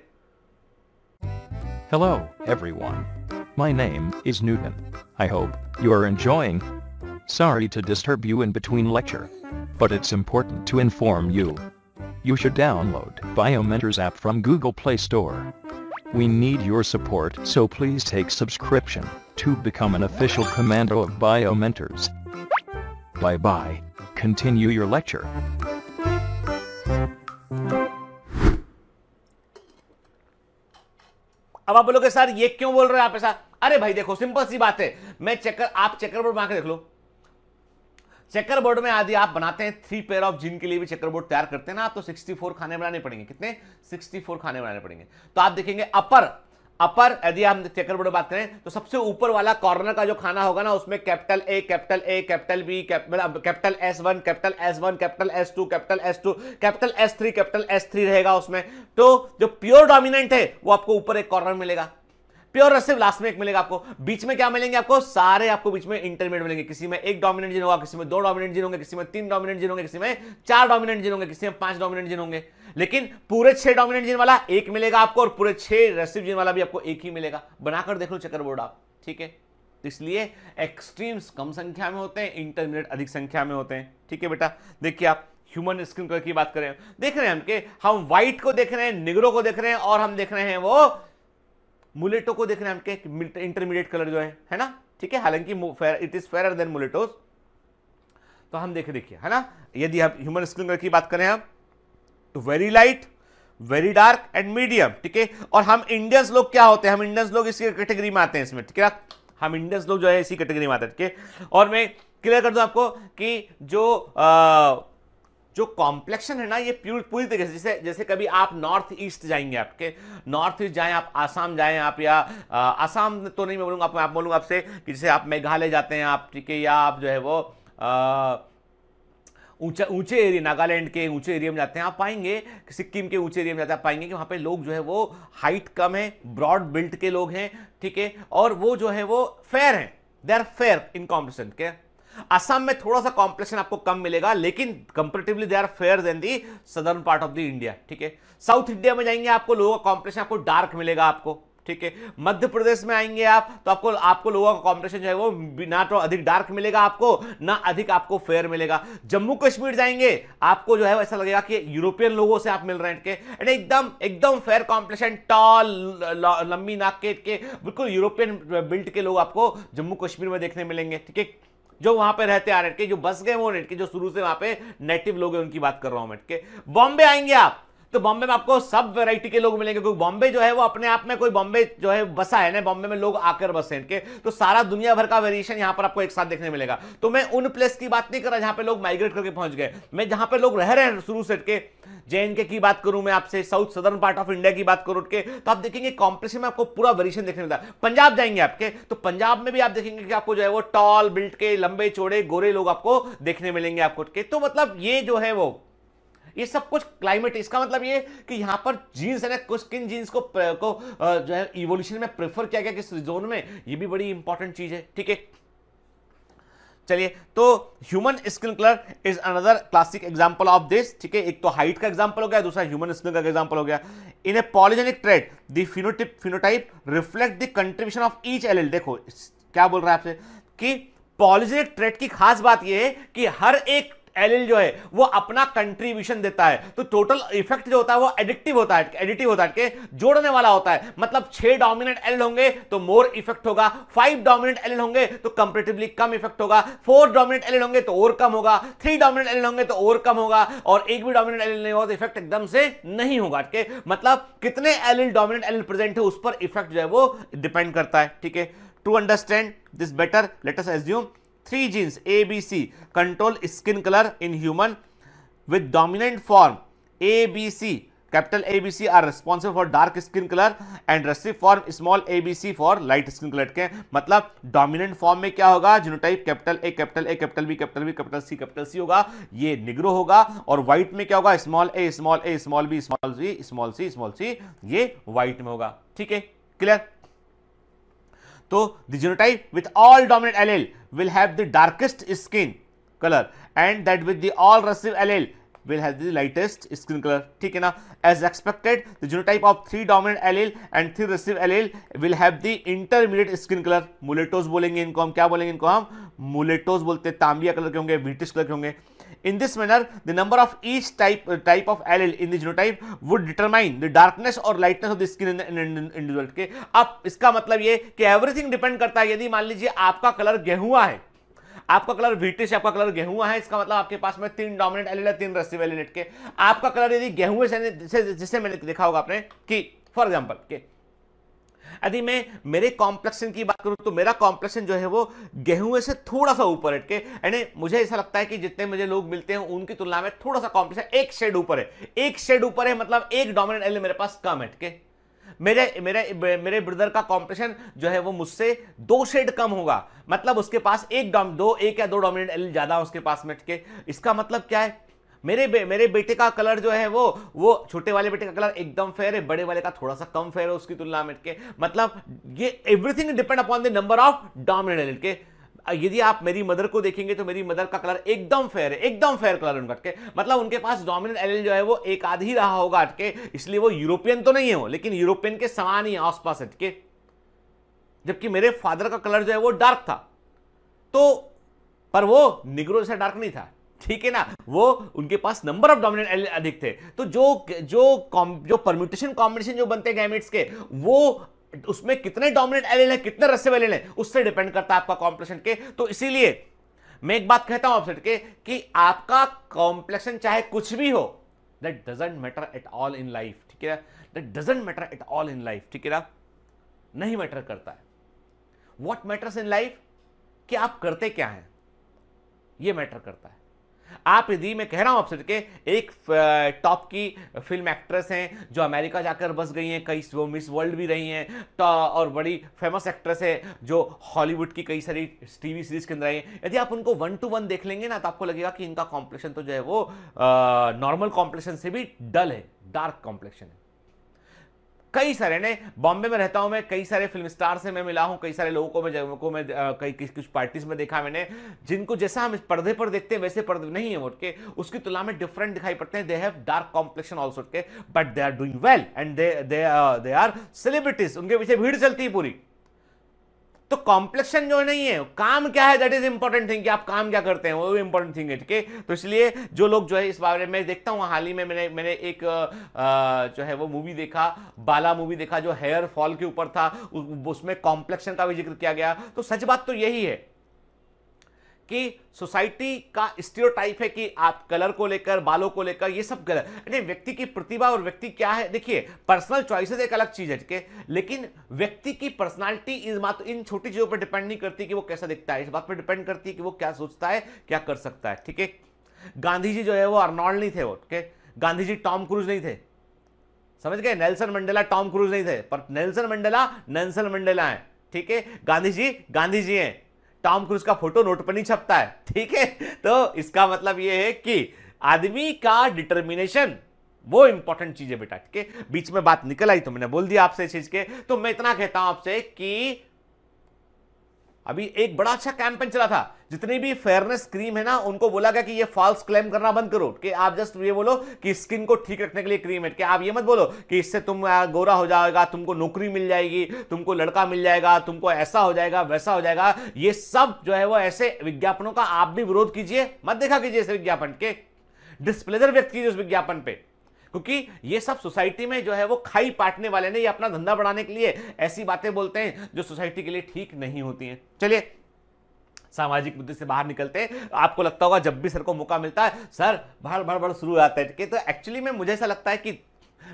hello everyone my name is Newton I hope you are enjoying Sorry to disturb you in between lecture. But it's important to inform you. You should download Biomentors app from Google Play Store. We need your support so please take subscription to become an official commando of Biomentors. Bye bye. Continue your lecture. अब आप बोलोगे sir ये क्यों बोल रहे हैं आप ऐसा अरे भाई देखो सिंपल सी बात है मैं चेकर आप चेकर पर मार के देख लो चेकर बोर्ड में आदि आप बनाते हैं थ्री पेयर ऑफ जिन के लिए भी चेकर बोर्ड तैयार करते हैं ना आप तो 64 खाने बनाने पड़ेंगे कितने 64 खाने बनाने पड़ेंगे तो आप देखेंगे अपर अपर यदि हम चेकर बोर्ड बात करें तो सबसे ऊपर वाला कॉर्नर का जो खाना होगा ना उसमें capital A capital A capital B capital S one capital S one capital S two capital S two capital S three capital S three रहेगा उसमें तो जो प्योर डोमिनेंट है वो आपको ऊपर एक कॉर्नर मिलेगा प्योर सिर्फ लास्ट में एक मिलेगा आपको बीच में क्या मिलेंगे आपको सारे आपको बीच में इंटरमीडिएट मिलेंगे किसी में एक डोमिनेंट जिन होगा किसी में दो डोमिनेंट जीन होंगे किसी में तीन डोमिनेंट जीन होंगे किसी में चार डोमिनेंट जिन होंगे किसी में पांच डोमिनेंट जीन होंगे लेकिन पूरे छह डोमिनेंट जीन वाला एक मिलेगा आपको और पूरे छह रेसिव जीन वाला भी आपको एक ही मिलेगा बनाकर देख लो चक्कर बोर्ड आप ठीक है तो इसलिए एक्सट्रीम्स कम संख्या में होते हैं इंटरमीडिएट अधिक संख्या में होते हैं ठीक है बेटा देखिए आप ह्यूमन स्किन कलर की बात करें देख रहे हैं हम के हम व्हाइट को देख रहे हैं निगरों को देख रहे हैं और हम देख रहे हैं वो मुलेटो को देख रहे हैं आपके इंटरमीडिएट कलर जो है है ना ठीक है हालांकि it is fair than mulattoes तो हम देखे देखिए है ना यदि आप ह्यूमन स्किन कलर की बात करें हम तो very light very dark and medium ठीक है और हम इंडियंस लोग क्या होते हैं हम इंडियंस लोग इसी कैटेगरी में आते हैं इसमें ठीक है हम इंडियंस लोग जो है इसी कैटेगरी में आते हैं ठीक है और मैं क्लियर कर दूं आपको कि जो आ, जो कॉम्प्लेक्शन है ना ये प्यूर पूरी तरीके से जैसे जैसे कभी आप नॉर्थ ईस्ट जाएंगे आपके नॉर्थ ईस्ट जाएं आप आसाम जाएं आप या आ, आसाम तो नहीं मैं बोलूँगा आप आप बोलूँगा आपसे कि जैसे आप मेघालय जाते हैं आप ठीक है या आप जो है वो ऊंचा ऊंचे एरिया नागालैंड के ऊंचे एरिया में जाते हैं आप पाएंगे सिक्किम के ऊंचे एरिया में जाते हैं पाएंगे कि वहाँ पर लोग जो है वो हाइट कम है ब्रॉड बिल्ट के लोग हैं ठीक है और वो जो है वो फेयर हैं they are fair in competition के असम में थोड़ा सा कॉम्प्लेक्शन आपको कम मिलेगा लेकिन comparatively they are fair than the southern part of the India ठीक है साउथ इंडिया में जाएंगे आपको लोगों का कॉम्प्लेक्शन आपको डार्क मिलेगा आपको ठीक है मध्य प्रदेश में आएंगे आप तो आपको आपको लोगों का कॉम्पिटिशन जो है वो ना तो अधिक डार्क मिलेगा आपको ना अधिक आपको फेयर मिलेगा जम्मू कश्मीर जाएंगे आपको जो है ऐसा लगेगा कि यूरोपियन लोगों से आप मिल रहे हैं एकदम एकदम फेयर कॉम्पिटिशन टॉल लंबी नाक के बिल्कुल यूरोपियन बिल्ट के लोग आपको जम्मू कश्मीर में देखने मिलेंगे ठीक है जो वहां पर रहते आ रहे के जो बस गए वो नेट के जो शुरू से वहां पे नेटिव लोग हैं उनकी बात कर रहा हूं नेट के बॉम्बे आएंगे आप तो बॉम्बे में आपको सब वेराइटी के लोग मिलेंगे क्योंकि बॉम्बे जो है वो अपने आप में कोई बॉम्बे जो है बसा है ना बॉम्बे में लोग आकर बसे इनके तो सारा दुनिया भर का वेरिएशन यहां पर आपको एक साथ देखने मिलेगा तो मैं उन प्लेस की बात नहीं कर रहा जहाँ पे लोग माइग्रेट करके पहुंच गए मैं जहां पर लोग रह रहे हैं शुरू से के जे की बात करूं मैं आपसे south southern part of India की बात उठ के तो आप देखेंगे कॉम्पिटिशन में आपको पूरा वेरिएशन देखने मिलता है पंजाब जाएंगे आपके तो पंजाब में भी आप देखेंगे कि आपको जो है वो टॉल बिल्ट के लंबे चौड़े गोरे लोग आपको देखने मिलेंगे आपको उठ के तो मतलब ये जो है वो ये सब कुछ क्लाइमेट इसका मतलब ये कि यहाँ पर जीन्स है ना कुछ किन जीन्स को, को जो है इवोल्यूशन में प्रेफर किया गया किस जोन में ये भी बड़ी इंपॉर्टेंट चीज़ है ठीक है चलिए तो human skin colour is another classic example of this ठीक है एक तो हाइट का एग्जांपल हो गया दूसरा ह्यूमन स्किन का एग्जांपल हो गया in a polygenic trait the phenotype phenotype reflect the contribution of each allele देखो क्या बोल रहा है आपसे कि पॉलिजेनिक ट्रेड की खास बात यह है कि हर एक एलिल जो है वो अपना कंट्रीब्यूशन देता है तो टोटल इफेक्ट जो होता है वो एडिक्टिव होता है एडिटिव होता है के जोड़ने वाला होता है मतलब छह डोमिनेंट एलिल होंगे तो मोर इफेक्ट होगा फाइव डोमिनेंट एलिल होंगे तो कंपेटिवली कम इफेक्ट होगा फोर डोमिनेंट एलिल होंगे तो और कम होगा थ्री डोमिनेंट एलिल होंगे तो और कम होगा और एक भी डोमिनेंट एलिल नहीं होगा तो इफेक्ट एकदम से नहीं होगा के मतलब कितने एलिल डोमिनेंट एलिल प्रेजेंट है उस पर इफेक्ट जो है वो डिपेंड करता है ठीक है to understand this better let's assume three genes A B C control skin colour in human with dominant form A B C capital A B C are responsible for dark skin colour and recessive form small A B C for light skin colour के मतलब dominant form में क्या होगा genotype capital A capital A capital B capital B capital C capital C होगा ये Negro होगा और white में क्या होगा small A small A small B small C small C small C ये व्हाइट में होगा ठीक है क्लियर तो genotype with all dominant allele will have the darkest skin color and that with the all recessive allele will have the lightest skin color theek hai na as expected the genotype of three dominant allele and three recessive allele will have the intermediate skin color muletos bolenge inko hum kya bolenge inko hum mulattoes bolte tambiya color ke honge होंगे color ke honge In this manner, the number of each type uh, type of allele in the genotype would determine the darkness or lightness of the skin in the individual. In, ab iska matlab ye ki everything depend karta hai yadi maan lijiye aapka color gehua hai आपका colour wheatish आपका colour गेहूं है इसका मतलब आपके पास में तीन dominant elite तीन रस्सी वाले के आपका कलर यदि गेहूं से जिससे मैंने देखा होगा आपने कि फॉर एग्जांपल के यदि मैं मेरे कॉम्प्लेक्शन की बात करूं तो मेरा कॉम्प्लेक्शन जो है वो गेहूं से थोड़ा सा ऊपर हटके यानी मुझे ऐसा लगता है कि जितने मुझे लोग मिलते हैं उनकी तुलना में थोड़ा सा कॉम्प्लेक्शन एक शेड ऊपर है एक शेड ऊपर है मतलब एक डोमिनेंट एल मेरे पास कम हटके मेरे मेरे मेरे ब्रदर का कॉम्पिटिशन जो है वो मुझसे दो शेड कम होगा मतलब उसके पास एक दो एक या दो डोमिनेंट एल ज़्यादा उसके पास में के इसका मतलब क्या है मेरे बे, मेरे बेटे का कलर जो है वो वो छोटे वाले बेटे का कलर एकदम फेयर है बड़े वाले का थोड़ा सा कम फेयर है उसकी तुलना में के मतलब ये everything depend upon the number of dominant के यदि आप मेरी मदर को देखेंगे तो मेरी मदर का कलर एकदम फेयर है एकदम फेयर कलर उनका अटके मतलब उनके पास डोमिनेंट एलियन जो है वो एक आध ही रहा होगा अटके इसलिए वो यूरोपियन तो नहीं है वो लेकिन यूरोपियन के समान ही आसपास अटके जबकि मेरे फादर का कलर जो है वो डार्क था तो पर वो निग्रो से डार्क नहीं था ठीक है ना वो उनके पास नंबर ऑफ डोमिनेंट अधिक थे तो जो जो जो परम्यूटेशन कॉम्बिनेशन जो बनते गैमेट्स के वो उसमें कितने डोमिनेंट एलेल है कितने रस्से वाले हैं उससे डिपेंड करता है आपका कॉम्प्लेक्शन के तो इसीलिए मैं एक बात कहता हूं आपसे के कि आपका कॉम्प्लेक्शन चाहे कुछ भी हो that doesn't matter at all in life ठीक है that doesn't matter at all in life ठीक है ना नहीं मैटर करता है वॉट मैटर्स इन लाइफ कि आप करते क्या हैं यह मैटर करता है आप यदि मैं कह रहा हूं आपसे के एक टॉप की फिल्म एक्ट्रेस हैं जो अमेरिका जाकर बस गई हैं कई वो मिस वर्ल्ड भी रही हैं तो और बड़ी फेमस एक्ट्रेस है जो हॉलीवुड की कई सारी टीवी सीरीज के अंदर आई है यदि आप उनको वन टू वन देख लेंगे ना तो आपको लगेगा कि इनका कॉम्प्लेक्शन तो जो है वो नॉर्मल कॉम्प्लेक्शन से भी डल है डार्क कॉम्प्लेक्शन है कई सारे ने बॉम्बे में रहता हूं मैं कई सारे फिल्म स्टार से मैं मिला हूं कई सारे लोगों को मैं को मैं कई किस कुछ पार्टीज में देखा मैंने जिनको जैसा हम पर्दे पर देखते हैं वैसे पर्दे नहीं है के उसकी तुलना में डिफरेंट दिखाई पड़ते हैं they have dark complexion also के but they are doing well and they they are celebrities उनके पीछे भीड़ चलती है पूरी तो कॉम्प्लेक्शन जो नहीं है काम क्या है दैट इज इंपॉर्टेंट थिंग आप काम क्या करते हैं वो भी इंपॉर्टेंट थिंग है ठीक है तो इसलिए जो लोग जो है इस बारे में देखता हूँ हाल ही में मैंने मैंने एक आ, जो है वो मूवी देखा बाला मूवी देखा जो हेयर फॉल के ऊपर था उसमें कॉम्प्लेक्शन का भी जिक्र किया गया तो सच बात तो यही है कि सोसाइटी का स्टीरियोटाइप है कि आप कलर को लेकर बालों को लेकर ये सब गलत यानी व्यक्ति की प्रतिभा और व्यक्ति क्या है देखिए पर्सनल चॉइसेस एक अलग चीज़ है ठीक है लेकिन व्यक्ति की पर्सनालिटी इस बात इन छोटी चीज़ों पर डिपेंड नहीं करती कि वो कैसा दिखता है इस बात पर डिपेंड करती है कि वो क्या सोचता है क्या कर सकता है ठीक है गांधी जी जो है वो अर्नॉल्ड नहीं थे वो ठीक है गांधी जी टॉम क्रूज नहीं थे समझ गए नेल्सन मंडेला टॉम क्रूज नहीं थे पर नेल्सन मंडेला नेल्सन मंडेला है ठीक है गांधी जी गांधी जी हैं टॉम क्रूज का फोटो नोट पर नहीं छपता है ठीक है तो इसका मतलब यह है कि आदमी का डिटर्मिनेशन वो इंपॉर्टेंट चीज है बेटा ठीक है बीच में बात निकल आई तो मैंने बोल दिया आपसे चीज के तो मैं इतना कहता हूं आपसे कि अभी एक बड़ा अच्छा कैंपेन चला था जितनी भी फेयरनेस क्रीम है ना उनको बोला गया कि ये फॉल्स क्लेम करना बंद करो कि आप जस्ट ये बोलो कि स्किन को ठीक रखने के लिए क्रीम है कि आप ये मत बोलो कि इससे तुम गोरा हो जाएगा तुमको नौकरी मिल जाएगी तुमको लड़का मिल जाएगा तुमको ऐसा हो जाएगा वैसा हो जाएगा ये सब जो है वो ऐसे विज्ञापनों का आप भी विरोध कीजिए मत देखा कीजिए ऐसे विज्ञापन के डिस्प्लेजर व्यक्त कीजिए उस विज्ञापन पे क्योंकि ये सब सोसाइटी में जो है वो खाई पाटने वाले ने ये अपना धंधा बढ़ाने के लिए ऐसी बातें बोलते हैं जो सोसाइटी के लिए ठीक नहीं होती हैं चलिए सामाजिक मुद्दे से बाहर निकलते आपको लगता होगा जब भी सर को मौका मिलता है सर भड़ भड़ भड़ शुरू जाता है ठीक है तो एक्चुअली में मुझे ऐसा लगता है कि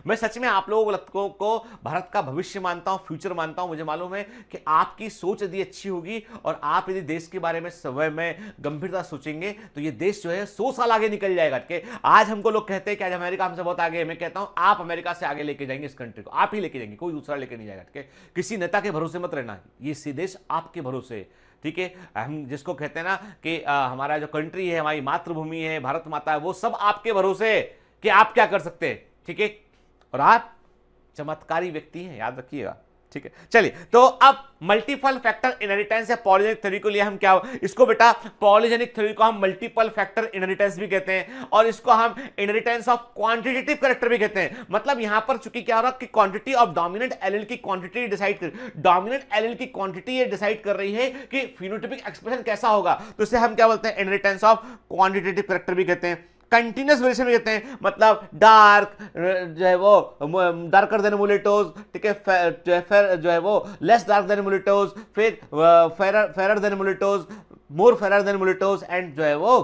मैं सच में आप लोगों को, को भारत का भविष्य मानता हूँ फ्यूचर मानता हूँ मुझे मालूम है कि आपकी सोच यदि अच्छी होगी और आप यदि देश के बारे में समय में गंभीरता सोचेंगे तो ये देश जो है सौ साल आगे निकल जाएगा है आज हमको लोग कहते हैं कि आज अमेरिका हमसे बहुत आगे है मैं कहता हूँ आप अमेरिका से आगे लेके जाएंगे इस कंट्री को आप ही लेके जाएंगे कोई दूसरा लेके नहीं जाएगा है किसी नेता के भरोसे मत रहना ये देश आपके भरोसे है ठीक है हम जिसको कहते हैं ना कि आ, हमारा जो कंट्री है हमारी मातृभूमि है भारत माता है वो सब आपके भरोसे है कि आप क्या कर सकते हैं ठीक है और आप चमत्कारी व्यक्ति हैं याद रखिएगा ठीक है चलिए तो अब मल्टीपल फैक्टर इनहेरिटेंस या पॉलीजेनिक थ्योरी को लिए हम क्या इसको बेटा पॉलीजेनिक थ्योरी को हम मल्टीपल फैक्टर इनहेरिटेंस भी कहते हैं और इसको हम इनहेरिटेंस ऑफ क्वांटिटेटिव करेक्टर भी कहते हैं मतलब यहां पर चूंकि क्या हो रहा है कि क्वांटिटी ऑफ डोमिनेंट एल की क्वांटिटी डिसाइड कर डोमिनेंट एल की क्वांटिटी ये डिसाइड कर रही है कि फिनोटिपिक एक्सप्रेशन कैसा होगा तो इसे हम क्या बोलते हैं इनहेरिटेंस ऑफ क्वांटिटेटिव करेक्टर भी कहते हैं कंटिन्यूस वेरिएशन में देते हैं मतलब डार्क जो है वो डार्कर देन मोलिटोज ठीक है जो, जो है वो लेस डार्क देन मोलिटोज फिर फेरर देन मोलिटोज मोर फेरर देन मोलिटोज एंड जो है वो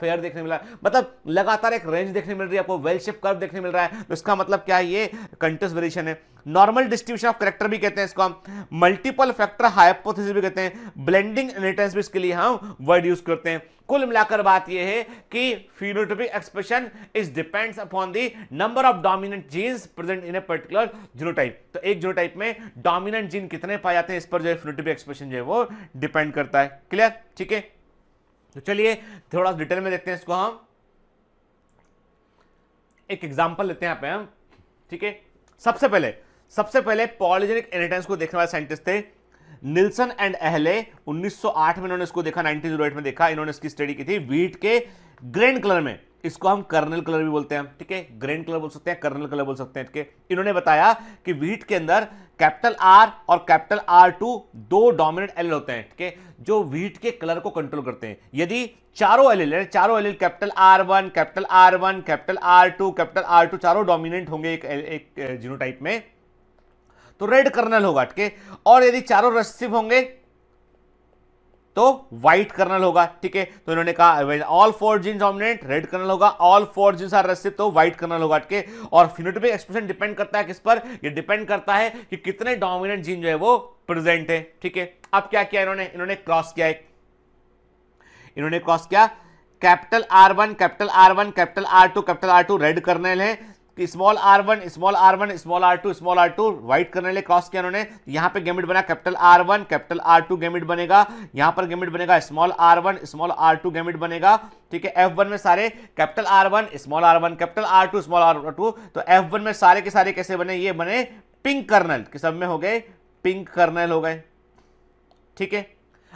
फेयर देखने मिला मतलब लगातार एक रेंज देखने मिल रही है आपको वेल शेप कर्व देखने मिल रहा है तो इसका मतलब क्या है ये कंटेस वेरिएशन है नॉर्मल डिस्ट्रीब्यूशन ऑफ करेक्टर भी कहते हैं इसको हम मल्टीपल फैक्टर हाइपोथेसिस भी कहते हैं ब्लेंडिंग इनहेरिटेंस भी इसके लिए हम वर्ड यूज करते हैं कुल मिलाकर बात यह है कि phenotypic expression is depends upon the number of dominant genes present in a particular genotype तो एक जीनोटाइप में डोमिनेंट जीन कितने पाए जाते हैं इस पर जो है फिनोटोपिक एक्सप्रेशन जो है वो डिपेंड करता है क्लियर ठीक है तो चलिए थोड़ा डिटेल में देखते हैं इसको हम एक एग्जाम्पल लेते हैं पे हम ठीक है सबसे पहले सबसे पहले पॉलिजेनिक इनहेरिटेंस को देखने वाले साइंटिस्ट थे निल्सन एंड एहले 1908 में इन्होंने इसको देखा 1908 में देखा इन्होंने इसकी स्टडी की थी वीट के ग्रेन कलर में इसको हम कर्नल कलर भी बोलते हैं ठीक है ग्रेन कलर बोल सकते हैं कर्नल कलर बोल सकते हैं ठीक है इन्होंने बताया कि व्हीट के अंदर कैपिटल आर और कैपिटल आर टू दो डोमिनेंट एल होते हैं ठीक है जो व्हीट के कलर को कंट्रोल करते हैं यदि चारों एल चारों एल capital R one capital R one capital R two capital R two चारों डोमिनेंट होंगे एक, एक जीनो में तो रेड कर्नल होगा ठीक है और यदि चारों रस्सिव होंगे तो व्हाइट कर्नल होगा ठीक है तो इन्होंने कहा all four gene dominant red kernel होगा all four gene are recessive तो व्हाइट कर्नल होगा ठीक है और फिनोटिपिक एक्सप्रेशन डिपेंड करता है किस पर ये डिपेंड करता है कि कितने डोमिनेंट जीन जो है वो प्रेजेंट है ठीक है अब क्या किया इन्होंने इन्होंने क्रॉस किया एक इन्होंने क्रॉस किया capital R one capital R one capital R two capital R two red kernel है कि small R one small R one small R two small R two white करने लिए क्रॉस किया उन्होंने तो पे गेमिट बना capital R one capital R two gamete बनेगा यहां पर गेमिट बनेगा small R one small R two gamete बनेगा ठीक है एफ वन में सारे capital R one small R one capital R two small R two तो एफ वन में सारे के सारे कैसे बने ये बने पिंक कर्नल कि सब में हो गए पिंक कर्नल हो गए ठीक है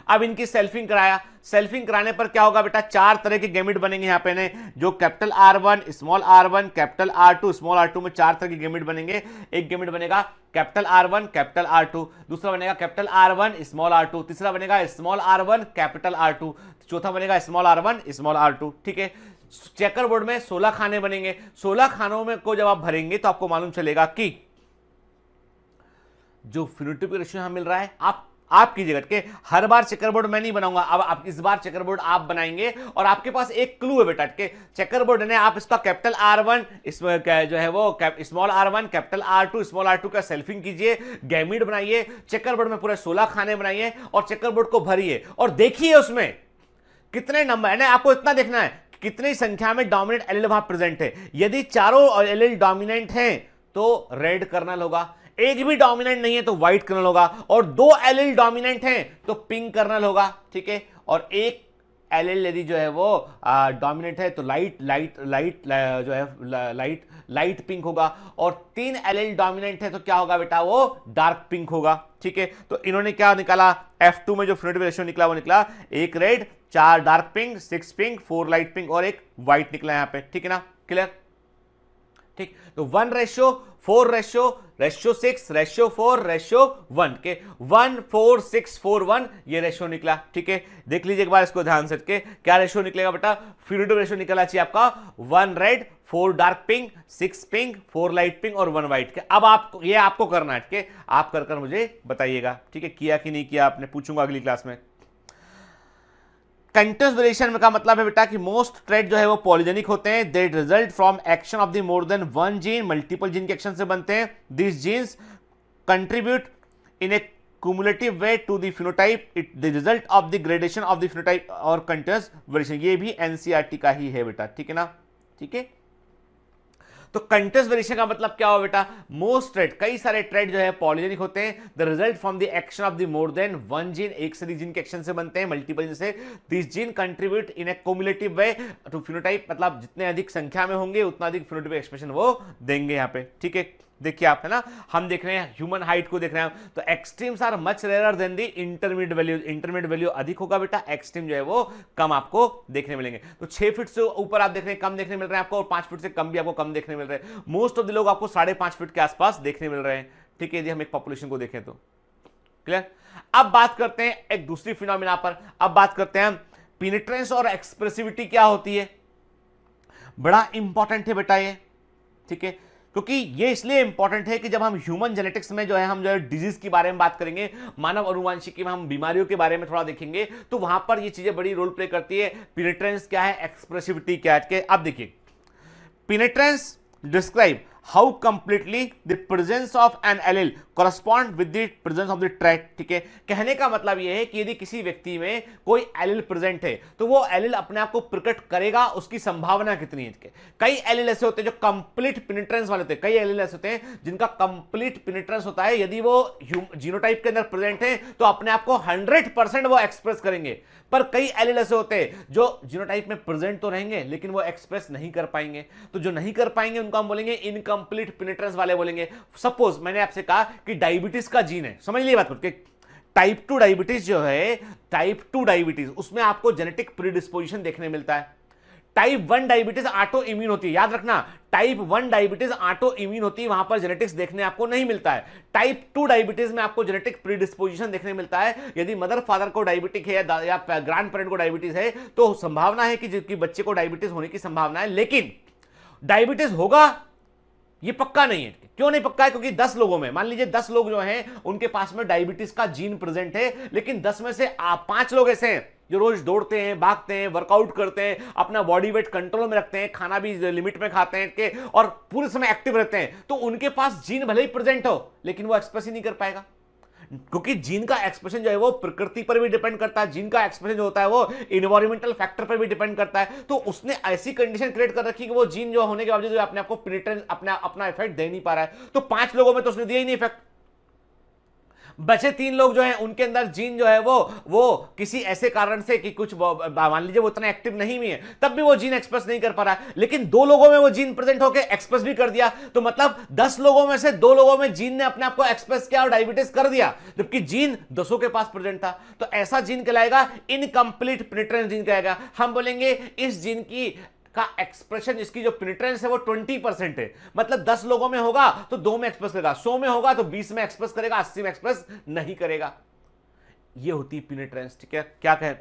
अब इनकी सेल्फिंग कराया सेल्फिंग कराने पर क्या होगा बेटा चार तरह के गेमिट बनेंगे यहाँ पे ने जो capital R one small R one capital R two small R two में चार तरह के गेमिट बनेंगे एक गेमिट बनेगा capital R one capital R two दूसरा बनेगा capital R one small R two तीसरा बनेगा small R one capital R two चौथा बनेगा small R one small R two ठीक है चेकर बोर्ड में सोलह खाने बनेंगे सोलह खानों में को जब आप भरेंगे तो आपको मालूम चलेगा कि जो फिनोटिपिक रेशियो यहाँ मिल रहा है आप आप कीजिएगा ठीक है हर बार चेकरबोर्ड मैं नहीं बनाऊंगा अब आप इस बार चेकरबोर्ड आप बनाएंगे और आपके पास एक क्लू है बेटा के है चेकरबोर्ड ने आप इसका कैपिटल आर वन जो है वो small R one capital R two small R two का सेल्फिंग कीजिए गैमिड बनाइए चेकरबोर्ड में पूरे सोलह खाने बनाइए और चेकरबोर्ड को भरिए और देखिए उसमें कितने नंबर है आपको इतना देखना है कितनी संख्या में डोमिनेंट एल वहां प्रेजेंट है यदि चारों एल डोमिनेंट हैं तो रेड कर्नल होगा एक भी डोमिनेंट नहीं है तो व्हाइट कर्नल होगा और दो एल डोमिनेंट हैं तो पिंक कर्नल होगा ठीक है और एक एल यदि जो है वो डोमिनेंट है तो लाइट लाइट लाइट जो है लाइट लाइट पिंक होगा और तीन एल डोमिनेंट है तो क्या होगा बेटा वो डार्क पिंक होगा ठीक है तो इन्होंने क्या निकाला F2 में जो फ्रेड रेशियो निकला वो निकला एक रेड चार dark pink six pink four light pink और एक व्हाइट निकला यहां पे ठीक है ना क्लियर ठीक तो one ratio four ratio ratio six ratio four ratio one के one four six four one ये रेशो निकला ठीक है देख लीजिए एक बार इसको ध्यान से के क्या रेशो निकलेगा बेटा फिर रेशो निकला चाहिए आपका one red four dark pink six pink four light pink और वन व्हाइट के अब आपको ये आपको करना है ठीक है आप कर कर मुझे बताइएगा ठीक है किया कि नहीं किया आपने पूछूंगा अगली क्लास में कंटिन्यूस रिलेशन का मतलब है बेटा कि मोस्ट ट्रेड जो है वो पॉलिजेनिक होते हैं they result from action of the more than one gene multiple gene के एक्शन से बनते हैं this genes contribute in a cumulative way to the phenotype it the result of the gradation of the phenotype और continuous variation ये भी NCERT e का ही है बेटा ठीक है ना ठीक है तो कंटिन्यूस वेरिएशन का मतलब क्या हो बेटा मोस्ट ट्रेड कई सारे ट्रेड जो है पॉलिजेनिक होते हैं the result from the action of the more than one gene एक से जीन के एक्शन से बनते हैं मल्टीपल जीन से this gene contribute in a cumulative way to phenotype मतलब जितने अधिक संख्या में होंगे उतना अधिक फिनोटिप एक्सप्रेशन वो देंगे यहां पे ठीक है देखिए आप है ना हम देख रहे हैं ह्यूमन हाइट को देख रहे हैं तो extremes are much rare than the intermediate value intermediate value अधिक होगा बेटा एक्सट्रीम जो है वो कम आपको देखने मिलेंगे तो छह फीट से ऊपर आप देख रहे हैं कम देखने मिल रहे हैं आपको और पांच फीट से कम भी आपको कम देखने मिल रहे हैं मोस्ट ऑफ द लोग आपको साढ़े पांच फीट के आसपास देखने मिल रहे हैं ठीक है यदि हम एक पॉपुलेशन को देखें तो क्लियर अब बात करते हैं एक दूसरी फिनोमिना पर अब बात करते हैं पिनिट्रेंस और एक्सप्रेसिविटी क्या होती है बड़ा इंपॉर्टेंट है बेटा ये ठीक है क्योंकि ये इसलिए इंपॉर्टेंट है कि जब हम ह्यूमन जेनेटिक्स में जो है हम जो है डिजीज के बारे में बात करेंगे मानव अनुवांशिकी में हम बीमारियों के बारे में थोड़ा देखेंगे तो वहां पर ये चीजें बड़ी रोल प्ले करती है पिनेट्रेंस क्या है एक्सप्रेसिविटी क्या है अब देखिए penetrance describe how completely the presence of an allele correspond with the presence of the trait ठीक है कहने का मतलब यह है कि यदि किसी व्यक्ति में कोई एलिल प्रेजेंट है तो वो एलिल अपने आप को प्रकट करेगा उसकी संभावना कितनी है कई एलिल ऐसे होते हैं जो कंप्लीट पिनिट्रेंस वाले होते हैं कई एलिल ऐसे होते हैं जिनका कंप्लीट पिनिट्रेंस होता है यदि वो जीनोटाइप के अंदर प्रेजेंट है तो अपने आप को हंड्रेड परसेंट वो एक्सप्रेस करेंगे पर कई एलिल ऐसे होते हैं जो जीनोटाइप में प्रेजेंट तो रहेंगे लेकिन वो एक्सप्रेस नहीं कर पाएंगे तो जो नहीं कर पाएंगे उनको हम बोलेंगे इनकम कंप्लीट पिनेट्रेंस वाले बोलेंगे सपोज मैंने आपसे कहा कि डायबिटीज का जीन है समझ लिए बात करके टाइप टू डायबिटीज जो है टाइप टू डायबिटीज उसमें आपको जेनेटिक प्रीडिस्पोजिशन देखने मिलता है type one diabetes autoimmune होती है याद रखना type one diabetes autoimmune होती है वहां पर जेनेटिक्स देखने आपको नहीं मिलता है टाइप टू डायबिटीज में आपको जेनेटिक प्रीडिस्पोजिशन देखने मिलता है यदि मदर फादर को डायबिटिक है या, या ग्रैंड पेरेंट को डायबिटीज है तो संभावना है कि जिसकी बच्चे को डायबिटीज होने की संभावना है लेकिन डायबिटीज होगा ये पक्का नहीं है क्यों नहीं पक्का है क्योंकि 10 लोगों में मान लीजिए 10 लोग जो हैं उनके पास में डायबिटीज का जीन प्रेजेंट है लेकिन 10 में से आप पांच लोग ऐसे हैं जो रोज दौड़ते हैं भागते हैं वर्कआउट करते हैं अपना बॉडी वेट कंट्रोल में रखते हैं खाना भी लिमिट में खाते हैं के और पूरे समय एक्टिव रहते हैं तो उनके पास जीन भले ही प्रेजेंट हो लेकिन वो एक्सप्रेस ही नहीं कर पाएगा क्योंकि जीन का एक्सप्रेशन जो है वो प्रकृति पर भी डिपेंड करता है जीन का एक्सप्रेशन जो होता है वो इन्वायरमेंटल फैक्टर पर भी डिपेंड करता है तो उसने ऐसी कंडीशन क्रिएट कर रखी कि वो जीन जो होने के बावजूद अपने आपको अपना अपना इफेक्ट दे नहीं पा रहा है तो पांच लोगों में तो उसने दिया ही नहीं इफेक्ट बचे तीन लोग जो है उनके अंदर जीन जो है वो वो किसी ऐसे कारण से कि कुछ मान लीजिए वो उतना एक्टिव नहीं हुई है तब भी वो जीन एक्सप्रेस नहीं कर पा रहा है लेकिन दो लोगों में वो जीन प्रेजेंट होकर एक्सप्रेस भी कर दिया तो मतलब दस लोगों में से दो लोगों में जीन ने अपने आप को एक्सप्रेस किया और डायबिटीज कर दिया जबकि जीन दसों के पास प्रेजेंट था तो ऐसा जीन कहलाएगा इनकम्प्लीट प्रिटरेंस जीन कहेगा हम बोलेंगे इस जीन की का एक्सप्रेशन इसकी जो प्रिटरेंस है वो 20 परसेंट है मतलब 10 लोगों में होगा तो दो में एक्सप्रेस करेगा 100 में होगा तो 20 में एक्सप्रेस करेगा 80 में एक्सप्रेस नहीं करेगा ये होती है ठीक है क्या कहें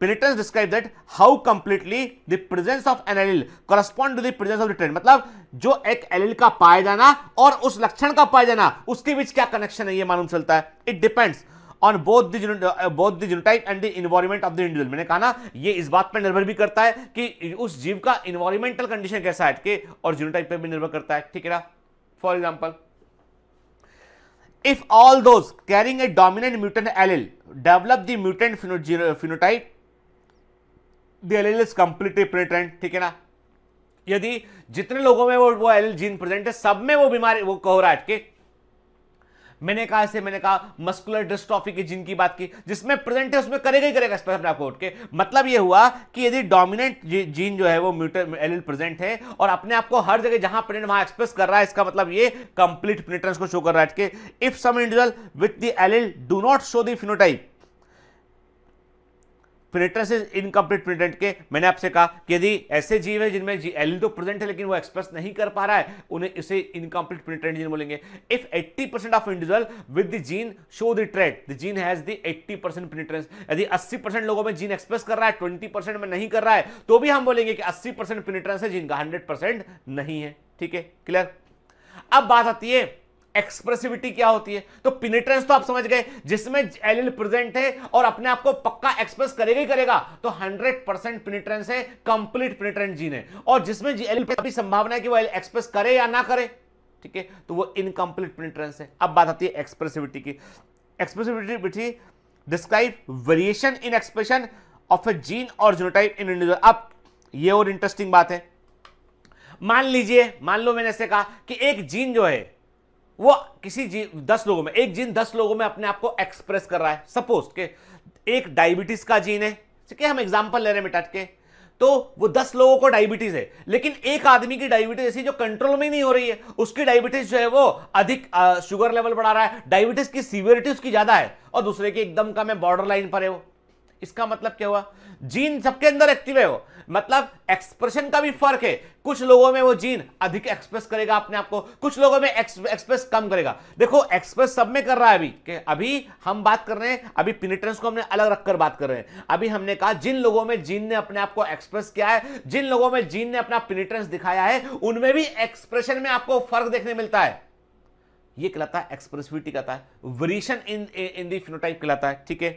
penetrance describe that how completely the presence of an allele correspond to the presence of the trend मतलब जो एक एलिल का पाया जाना और उस लक्षण का पाया जाना उसके बीच क्या कनेक्शन है ये मालूम चलता है it depends on both both the genotype and the environment of the individual मैंने कहा ना ये इस बात पर निर्भर भी करता है कि उस जीव का इन्वायरमेंटल कंडीशन कैसा है के और जीनोटाइप पर भी निर्भर करता है ठीक है ना for example if all those carrying a dominant mutant allele develop the mutant phenotype the allele is completely penetrant ठीक है ना यदि जितने लोगों में वो वो एल जीन प्रेजेंट है सब में वो बीमारी वो कहो रहा है कि मैंने कहा ऐसे मैंने कहा मस्कुलर डिस्ट्रॉफी की जिनकी बात की जिसमें प्रेजेंट है उसमें करेगा ही करेगा अपने आपको उठ के मतलब ये हुआ कि यदि डोमिनेंट जीन जो है वो म्यूटर एल प्रेजेंट है और अपने आपको हर जगह जहां प्रेजेंट वहां एक्सप्रेस कर रहा है इसका मतलब ये कंप्लीट प्रेटेंस को शो कर रहा है if some individual with the do not show phenotype trait is incomplete penetrant के मैंने आपसे कहा कि यदि ऐसे जीव है जिनमें जी एल तो प्रेजेंट है लेकिन वो एक्सप्रेस नहीं कर पा रहा है उन्हें इसे इनकम्प्लीट प्रेटेंट जीन बोलेंगे if 80 percent of individual with the gene show the trait the gene has the 80 percent penetrance यदि 80 परसेंट लोगों में जीन एक्सप्रेस कर रहा है ट्वेंटी में नहीं कर रहा है तो भी हम बोलेंगे कि अस्सी परसेंट है जिनका हंड्रेड नहीं है ठीक है क्लियर अब बात आती है एक्सप्रेसिविटी क्या होती है तो पिनेट्रेंस तो आप समझ गए जिसमें एल प्रेजेंट है और अपने आप को पक्का एक्सप्रेस करेगा ही करेगा तो 100 परसेंट पिनेट्रेंस है कंप्लीट पिनिट्रेंट जीन है और जिसमें जी एल अभी संभावना है कि वो एल एक्सप्रेस करे या ना करे ठीक है तो वो इनकम्प्लीट पिनेट्रेंस है अब बात आती है एक्सप्रेसिविटी की expressivity describe variation in expression of a gene और जीनोटाइप इन इंडिविजुअल अब ये और इंटरेस्टिंग बात है मान लीजिए मान लो मैंने ऐसे कहा कि एक जीन जो है वो किसी जी दस लोगों में एक जीन दस लोगों में अपने आप को एक्सप्रेस कर रहा है सपोज के एक डायबिटीज का जीन है ठीक है हम एग्जाम्पल ले रहे हैं मिटाट के तो वो दस लोगों को डायबिटीज है लेकिन एक आदमी की डायबिटीज ऐसी जो कंट्रोल में नहीं हो रही है उसकी डायबिटीज जो है वो अधिक शुगर लेवल बढ़ा रहा है डायबिटीज की सीवियरिटी उसकी ज्यादा है और दूसरे की एकदम कम है बॉर्डर लाइन पर है वो इसका मतलब क्या हुआ जीन सबके अंदर एक्टिव है वो मतलब एक्सप्रेशन का भी फर्क है कुछ लोगों में वो जीन अधिक एक्सप्रेस करेगा अपने आप को कुछ लोगों में एक्सप्रेस कम करेगा देखो एक्सप्रेस सब में कर रहा है अभी कि अभी हम बात कर रहे हैं अभी पिनिटेंस को हमने अलग रखकर बात कर रहे हैं अभी हमने कहा जिन लोगों में जीन ने अपने आप को एक्सप्रेस किया है जिन लोगों में जीन ने अपना पिनिटेंस दिखाया है उनमें भी एक्सप्रेशन में आपको फर्क देखने मिलता है ये कहलाता है एक्सप्रेसिविटी कहता है variation in in the phenotype कहलाता है ठीक है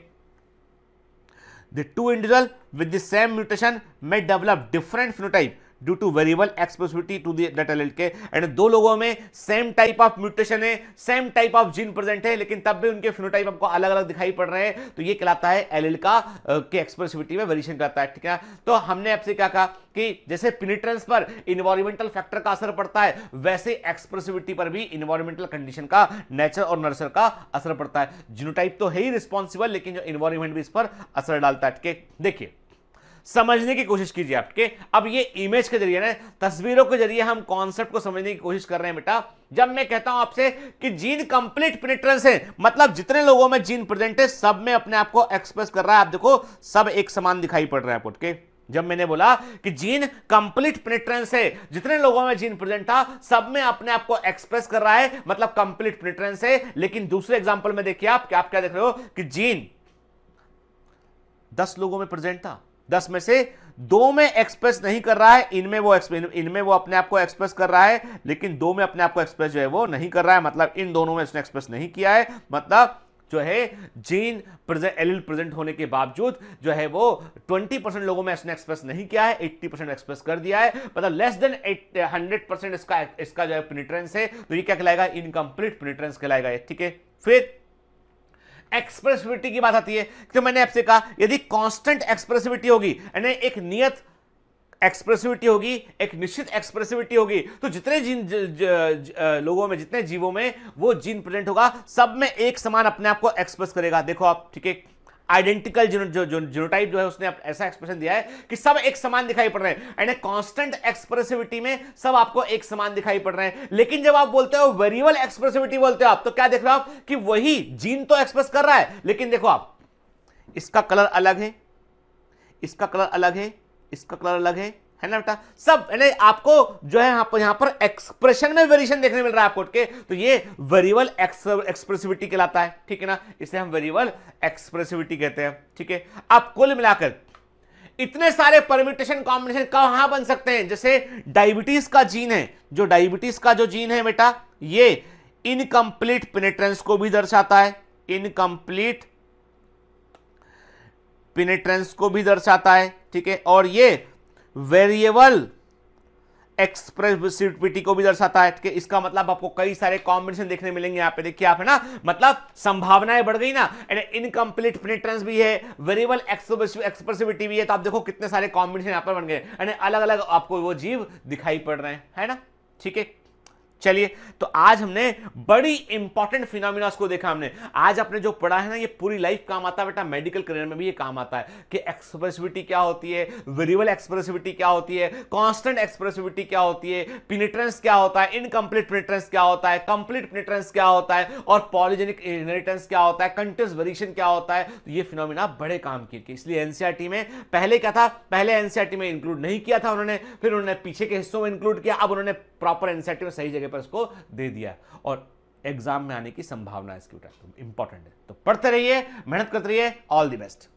The two individuals with the same mutation may develop different phenotype due to variable expressivity to that के एंड दो लोगों में सेम टाइप ऑफ म्यूटेशन है same type of gene present है लेकिन तब भी उनके फिनोटाइप आपको अलग अलग दिखाई पड़ रहे हैं तो ये कहलाता है एलएल का के एक्सप्रेसिविटी में वेरिएशन करता है ठीक है तो हमने आपसे क्या कहा कि जैसे पिनिट्रेंस पर इन्वायरमेंटल फैक्टर का असर पड़ता है वैसे एक्सप्रेसिविटी पर भी इन्वायरमेंटल कंडीशन का नेचर और नर्सर का असर पड़ता है जीनोटाइप तो है ही रिस्पॉन्सिबल लेकिन जो इन्वायरमेंट भी इस पर असर डालता है ठीक है देखिए समझने की कोशिश कीजिए आपके अब ये इमेज के जरिए ना तस्वीरों के जरिए हम कॉन्सेप्ट को समझने की कोशिश कर रहे हैं बेटा जब मैं कहता हूं आपसे कि जीन कंप्लीट पेनिट्रेंस है मतलब जितने लोगों में जीन प्रेजेंट है सब में अपने आप को एक्सप्रेस कर रहा है आप देखो सब एक समान दिखाई पड़ रहा है आपको जब मैंने बोला कि जीन कंप्लीट पेनिट्रेंस है जितने लोगों में जीन प्रेजेंट था सब में अपने आप को एक्सप्रेस कर रहा है मतलब कंप्लीट पेनिट्रेंस है लेकिन दूसरे एग्जांपल में देखिए आप कि आप क्या देख रहे हो कि जीन दस लोगों में प्रेजेंट था दस में से दो में एक्सप्रेस नहीं कर रहा है इनमें वो इनमें वो अपने आप को एक्सप्रेस कर रहा है लेकिन दो में अपने आप को एक्सप्रेस जो है वो नहीं कर रहा है मतलब इन दोनों में उसने एक्सप्रेस नहीं किया है मतलब जो है जीन प्रेजेंट एलिल प्रेजेंट होने के बावजूद जो है वो 20 परसेंट लोगों में इसने एक्सप्रेस नहीं किया है 80 परसेंट एक्सप्रेस कर दिया है मतलब लेस देन हंड्रेड परसेंट इसका इसका जो है पिनिट्रेंस है तो ये क्या कहलाएगा इनकम्प्लीट पिनिट्रेंस कहलाएगा ठीक है फिर एक्सप्रेसिविटी की बात आती है तो मैंने आपसे कहा यदि कांस्टेंट एक्सप्रेसिविटी होगी यानी एक नियत एक्सप्रेसिविटी होगी एक निश्चित एक्सप्रेसिविटी होगी तो जितने जीन ज, ज, ज, लोगों में जितने जीवों में वो जीन प्रेजेंट होगा सब में एक समान अपने आप को एक्सप्रेस करेगा देखो आप ठीक है आइडेंटिकल जीनोटाइप जो है उसने ऐसा एक्सप्रेशन दिया है कि सब एक समान दिखाई पड़ रहे हैं एंड कांस्टेंट एक्सप्रेसिविटी में सब आपको एक समान दिखाई पड़ रहे हैं लेकिन जब आप बोलते हो वेरिएबल एक्सप्रेसिविटी बोलते हो आप तो क्या देख रहे हो आप कि वही जीन तो एक्सप्रेस कर रहा है लेकिन देखो आप इसका कलर अलग है इसका कलर अलग है इसका कलर अलग है है ना बेटा सब यानी आपको जो है यहां पर यहां पर एक्सप्रेशन में वेरिएशन देखने मिल रहा है आपको के तो ये वेरिएबल एक्सप्रेसिविटी कहलाता है ठीक है ना इसे हम वेरिएबल एक्सप्रेसिविटी कहते हैं ठीक है अब कुल मिलाकर इतने सारे परम्यूटेशन कॉम्बिनेशन कहां बन सकते हैं जैसे डायबिटीज का जीन है जो डायबिटीज का जो जीन है बेटा ये इनकम्प्लीट पिनेट्रेंस को भी दर्शाता है इनकम्प्लीट पिनेट्रेंस को भी दर्शाता है ठीक है और ये वेरिएबल एक्सप्रेसिविटी को भी दर्शाता है कि इसका मतलब आपको कई सारे कॉम्बिनेशन देखने मिलेंगे यहां पे देखिए आप है ना मतलब संभावनाएं बढ़ गई ना एंड इनकम्प्लीट पेनिट्रेंस भी है वेरिएबल एक्सप्रेसिविटी भी है तो आप देखो कितने सारे कॉम्बिनेशन यहां पर बन गए अलग अलग आपको वो जीव दिखाई पड़ रहे हैं है ना ठीक है चलिए तो आज हमने बड़ी इंपॉर्टेंट फिनोमिना को देखा हमने आज आपने जो पढ़ा है ना ये पूरी लाइफ काम आता है बेटा मेडिकल करियर में भी ये काम आता है कि एक्सप्रेसिविटी क्या होती है वेरिएबल एक्सप्रेसिविटी क्या होती है कांस्टेंट एक्सप्रेसिविटी क्या होती है पिनिट्रेंस क्या होता है इनकम्प्लीट पिनिट्रेंस क्या होता है कंप्लीट पिनिट्रेंस क्या होता है और पॉलिजेनिक इनहेरिटेंस क्या होता है कंटेस वेरिएशन क्या होता है तो ये फिनोमिना बड़े काम किए इसलिए एनसीआरटी में पहले क्या था पहले एनसीआरटी में इंक्लूड नहीं किया था उन्होंने फिर उन्होंने पीछे के हिस्सों में इंक्लूड किया अब उन्होंने प्रॉपर एनसीआरटी में सही जगह पेपर इसको दे दिया और एग्जाम में आने की संभावना इसकी उठा तो इंपॉर्टेंट है तो पढ़ते रहिए मेहनत करते रहिए ऑल दी बेस्ट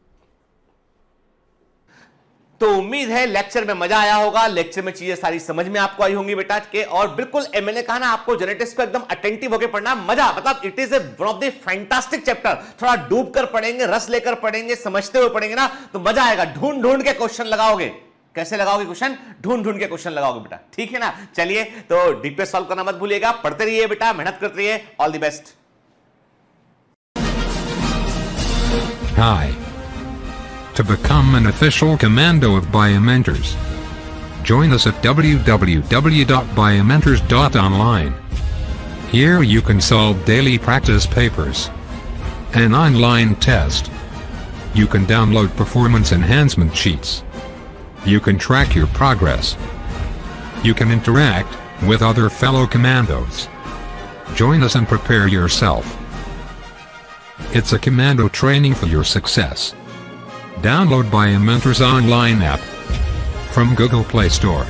तो उम्मीद है लेक्चर में मजा आया होगा लेक्चर में चीजें सारी समझ में आपको आई होंगी बेटा के और बिल्कुल एमएलए कहा ना आपको जेनेटिक्स को एकदम अटेंटिव होकर पढ़ना मजा मतलब it is a one of the fantastic chapter थोड़ा डूब कर पढ़ेंगे रस लेकर पढ़ेंगे समझते हुए पढ़ेंगे ना तो मजा आएगा ढूंढ ढूंढ के क्वेश्चन लगाओगे कैसे लगाओगे क्वेश्चन ढूंढ ढूंढ के क्वेश्चन लगाओगे बेटा ठीक है ना चलिए तो डीपीएस सॉल्व करना मत भूलिएगा पढ़ते रहिए बेटा मेहनत करते रहिए all the best Hi. To become an official commando of Biomentors, join us at www.biomentors.online. Here you can solve daily practice papers, an online test. You can download performance enhancement sheets. You can track your progress. You can interact with other fellow commandos. Join us and prepare yourself. It's a commando training for your success. Download Mentors online app from Google Play Store.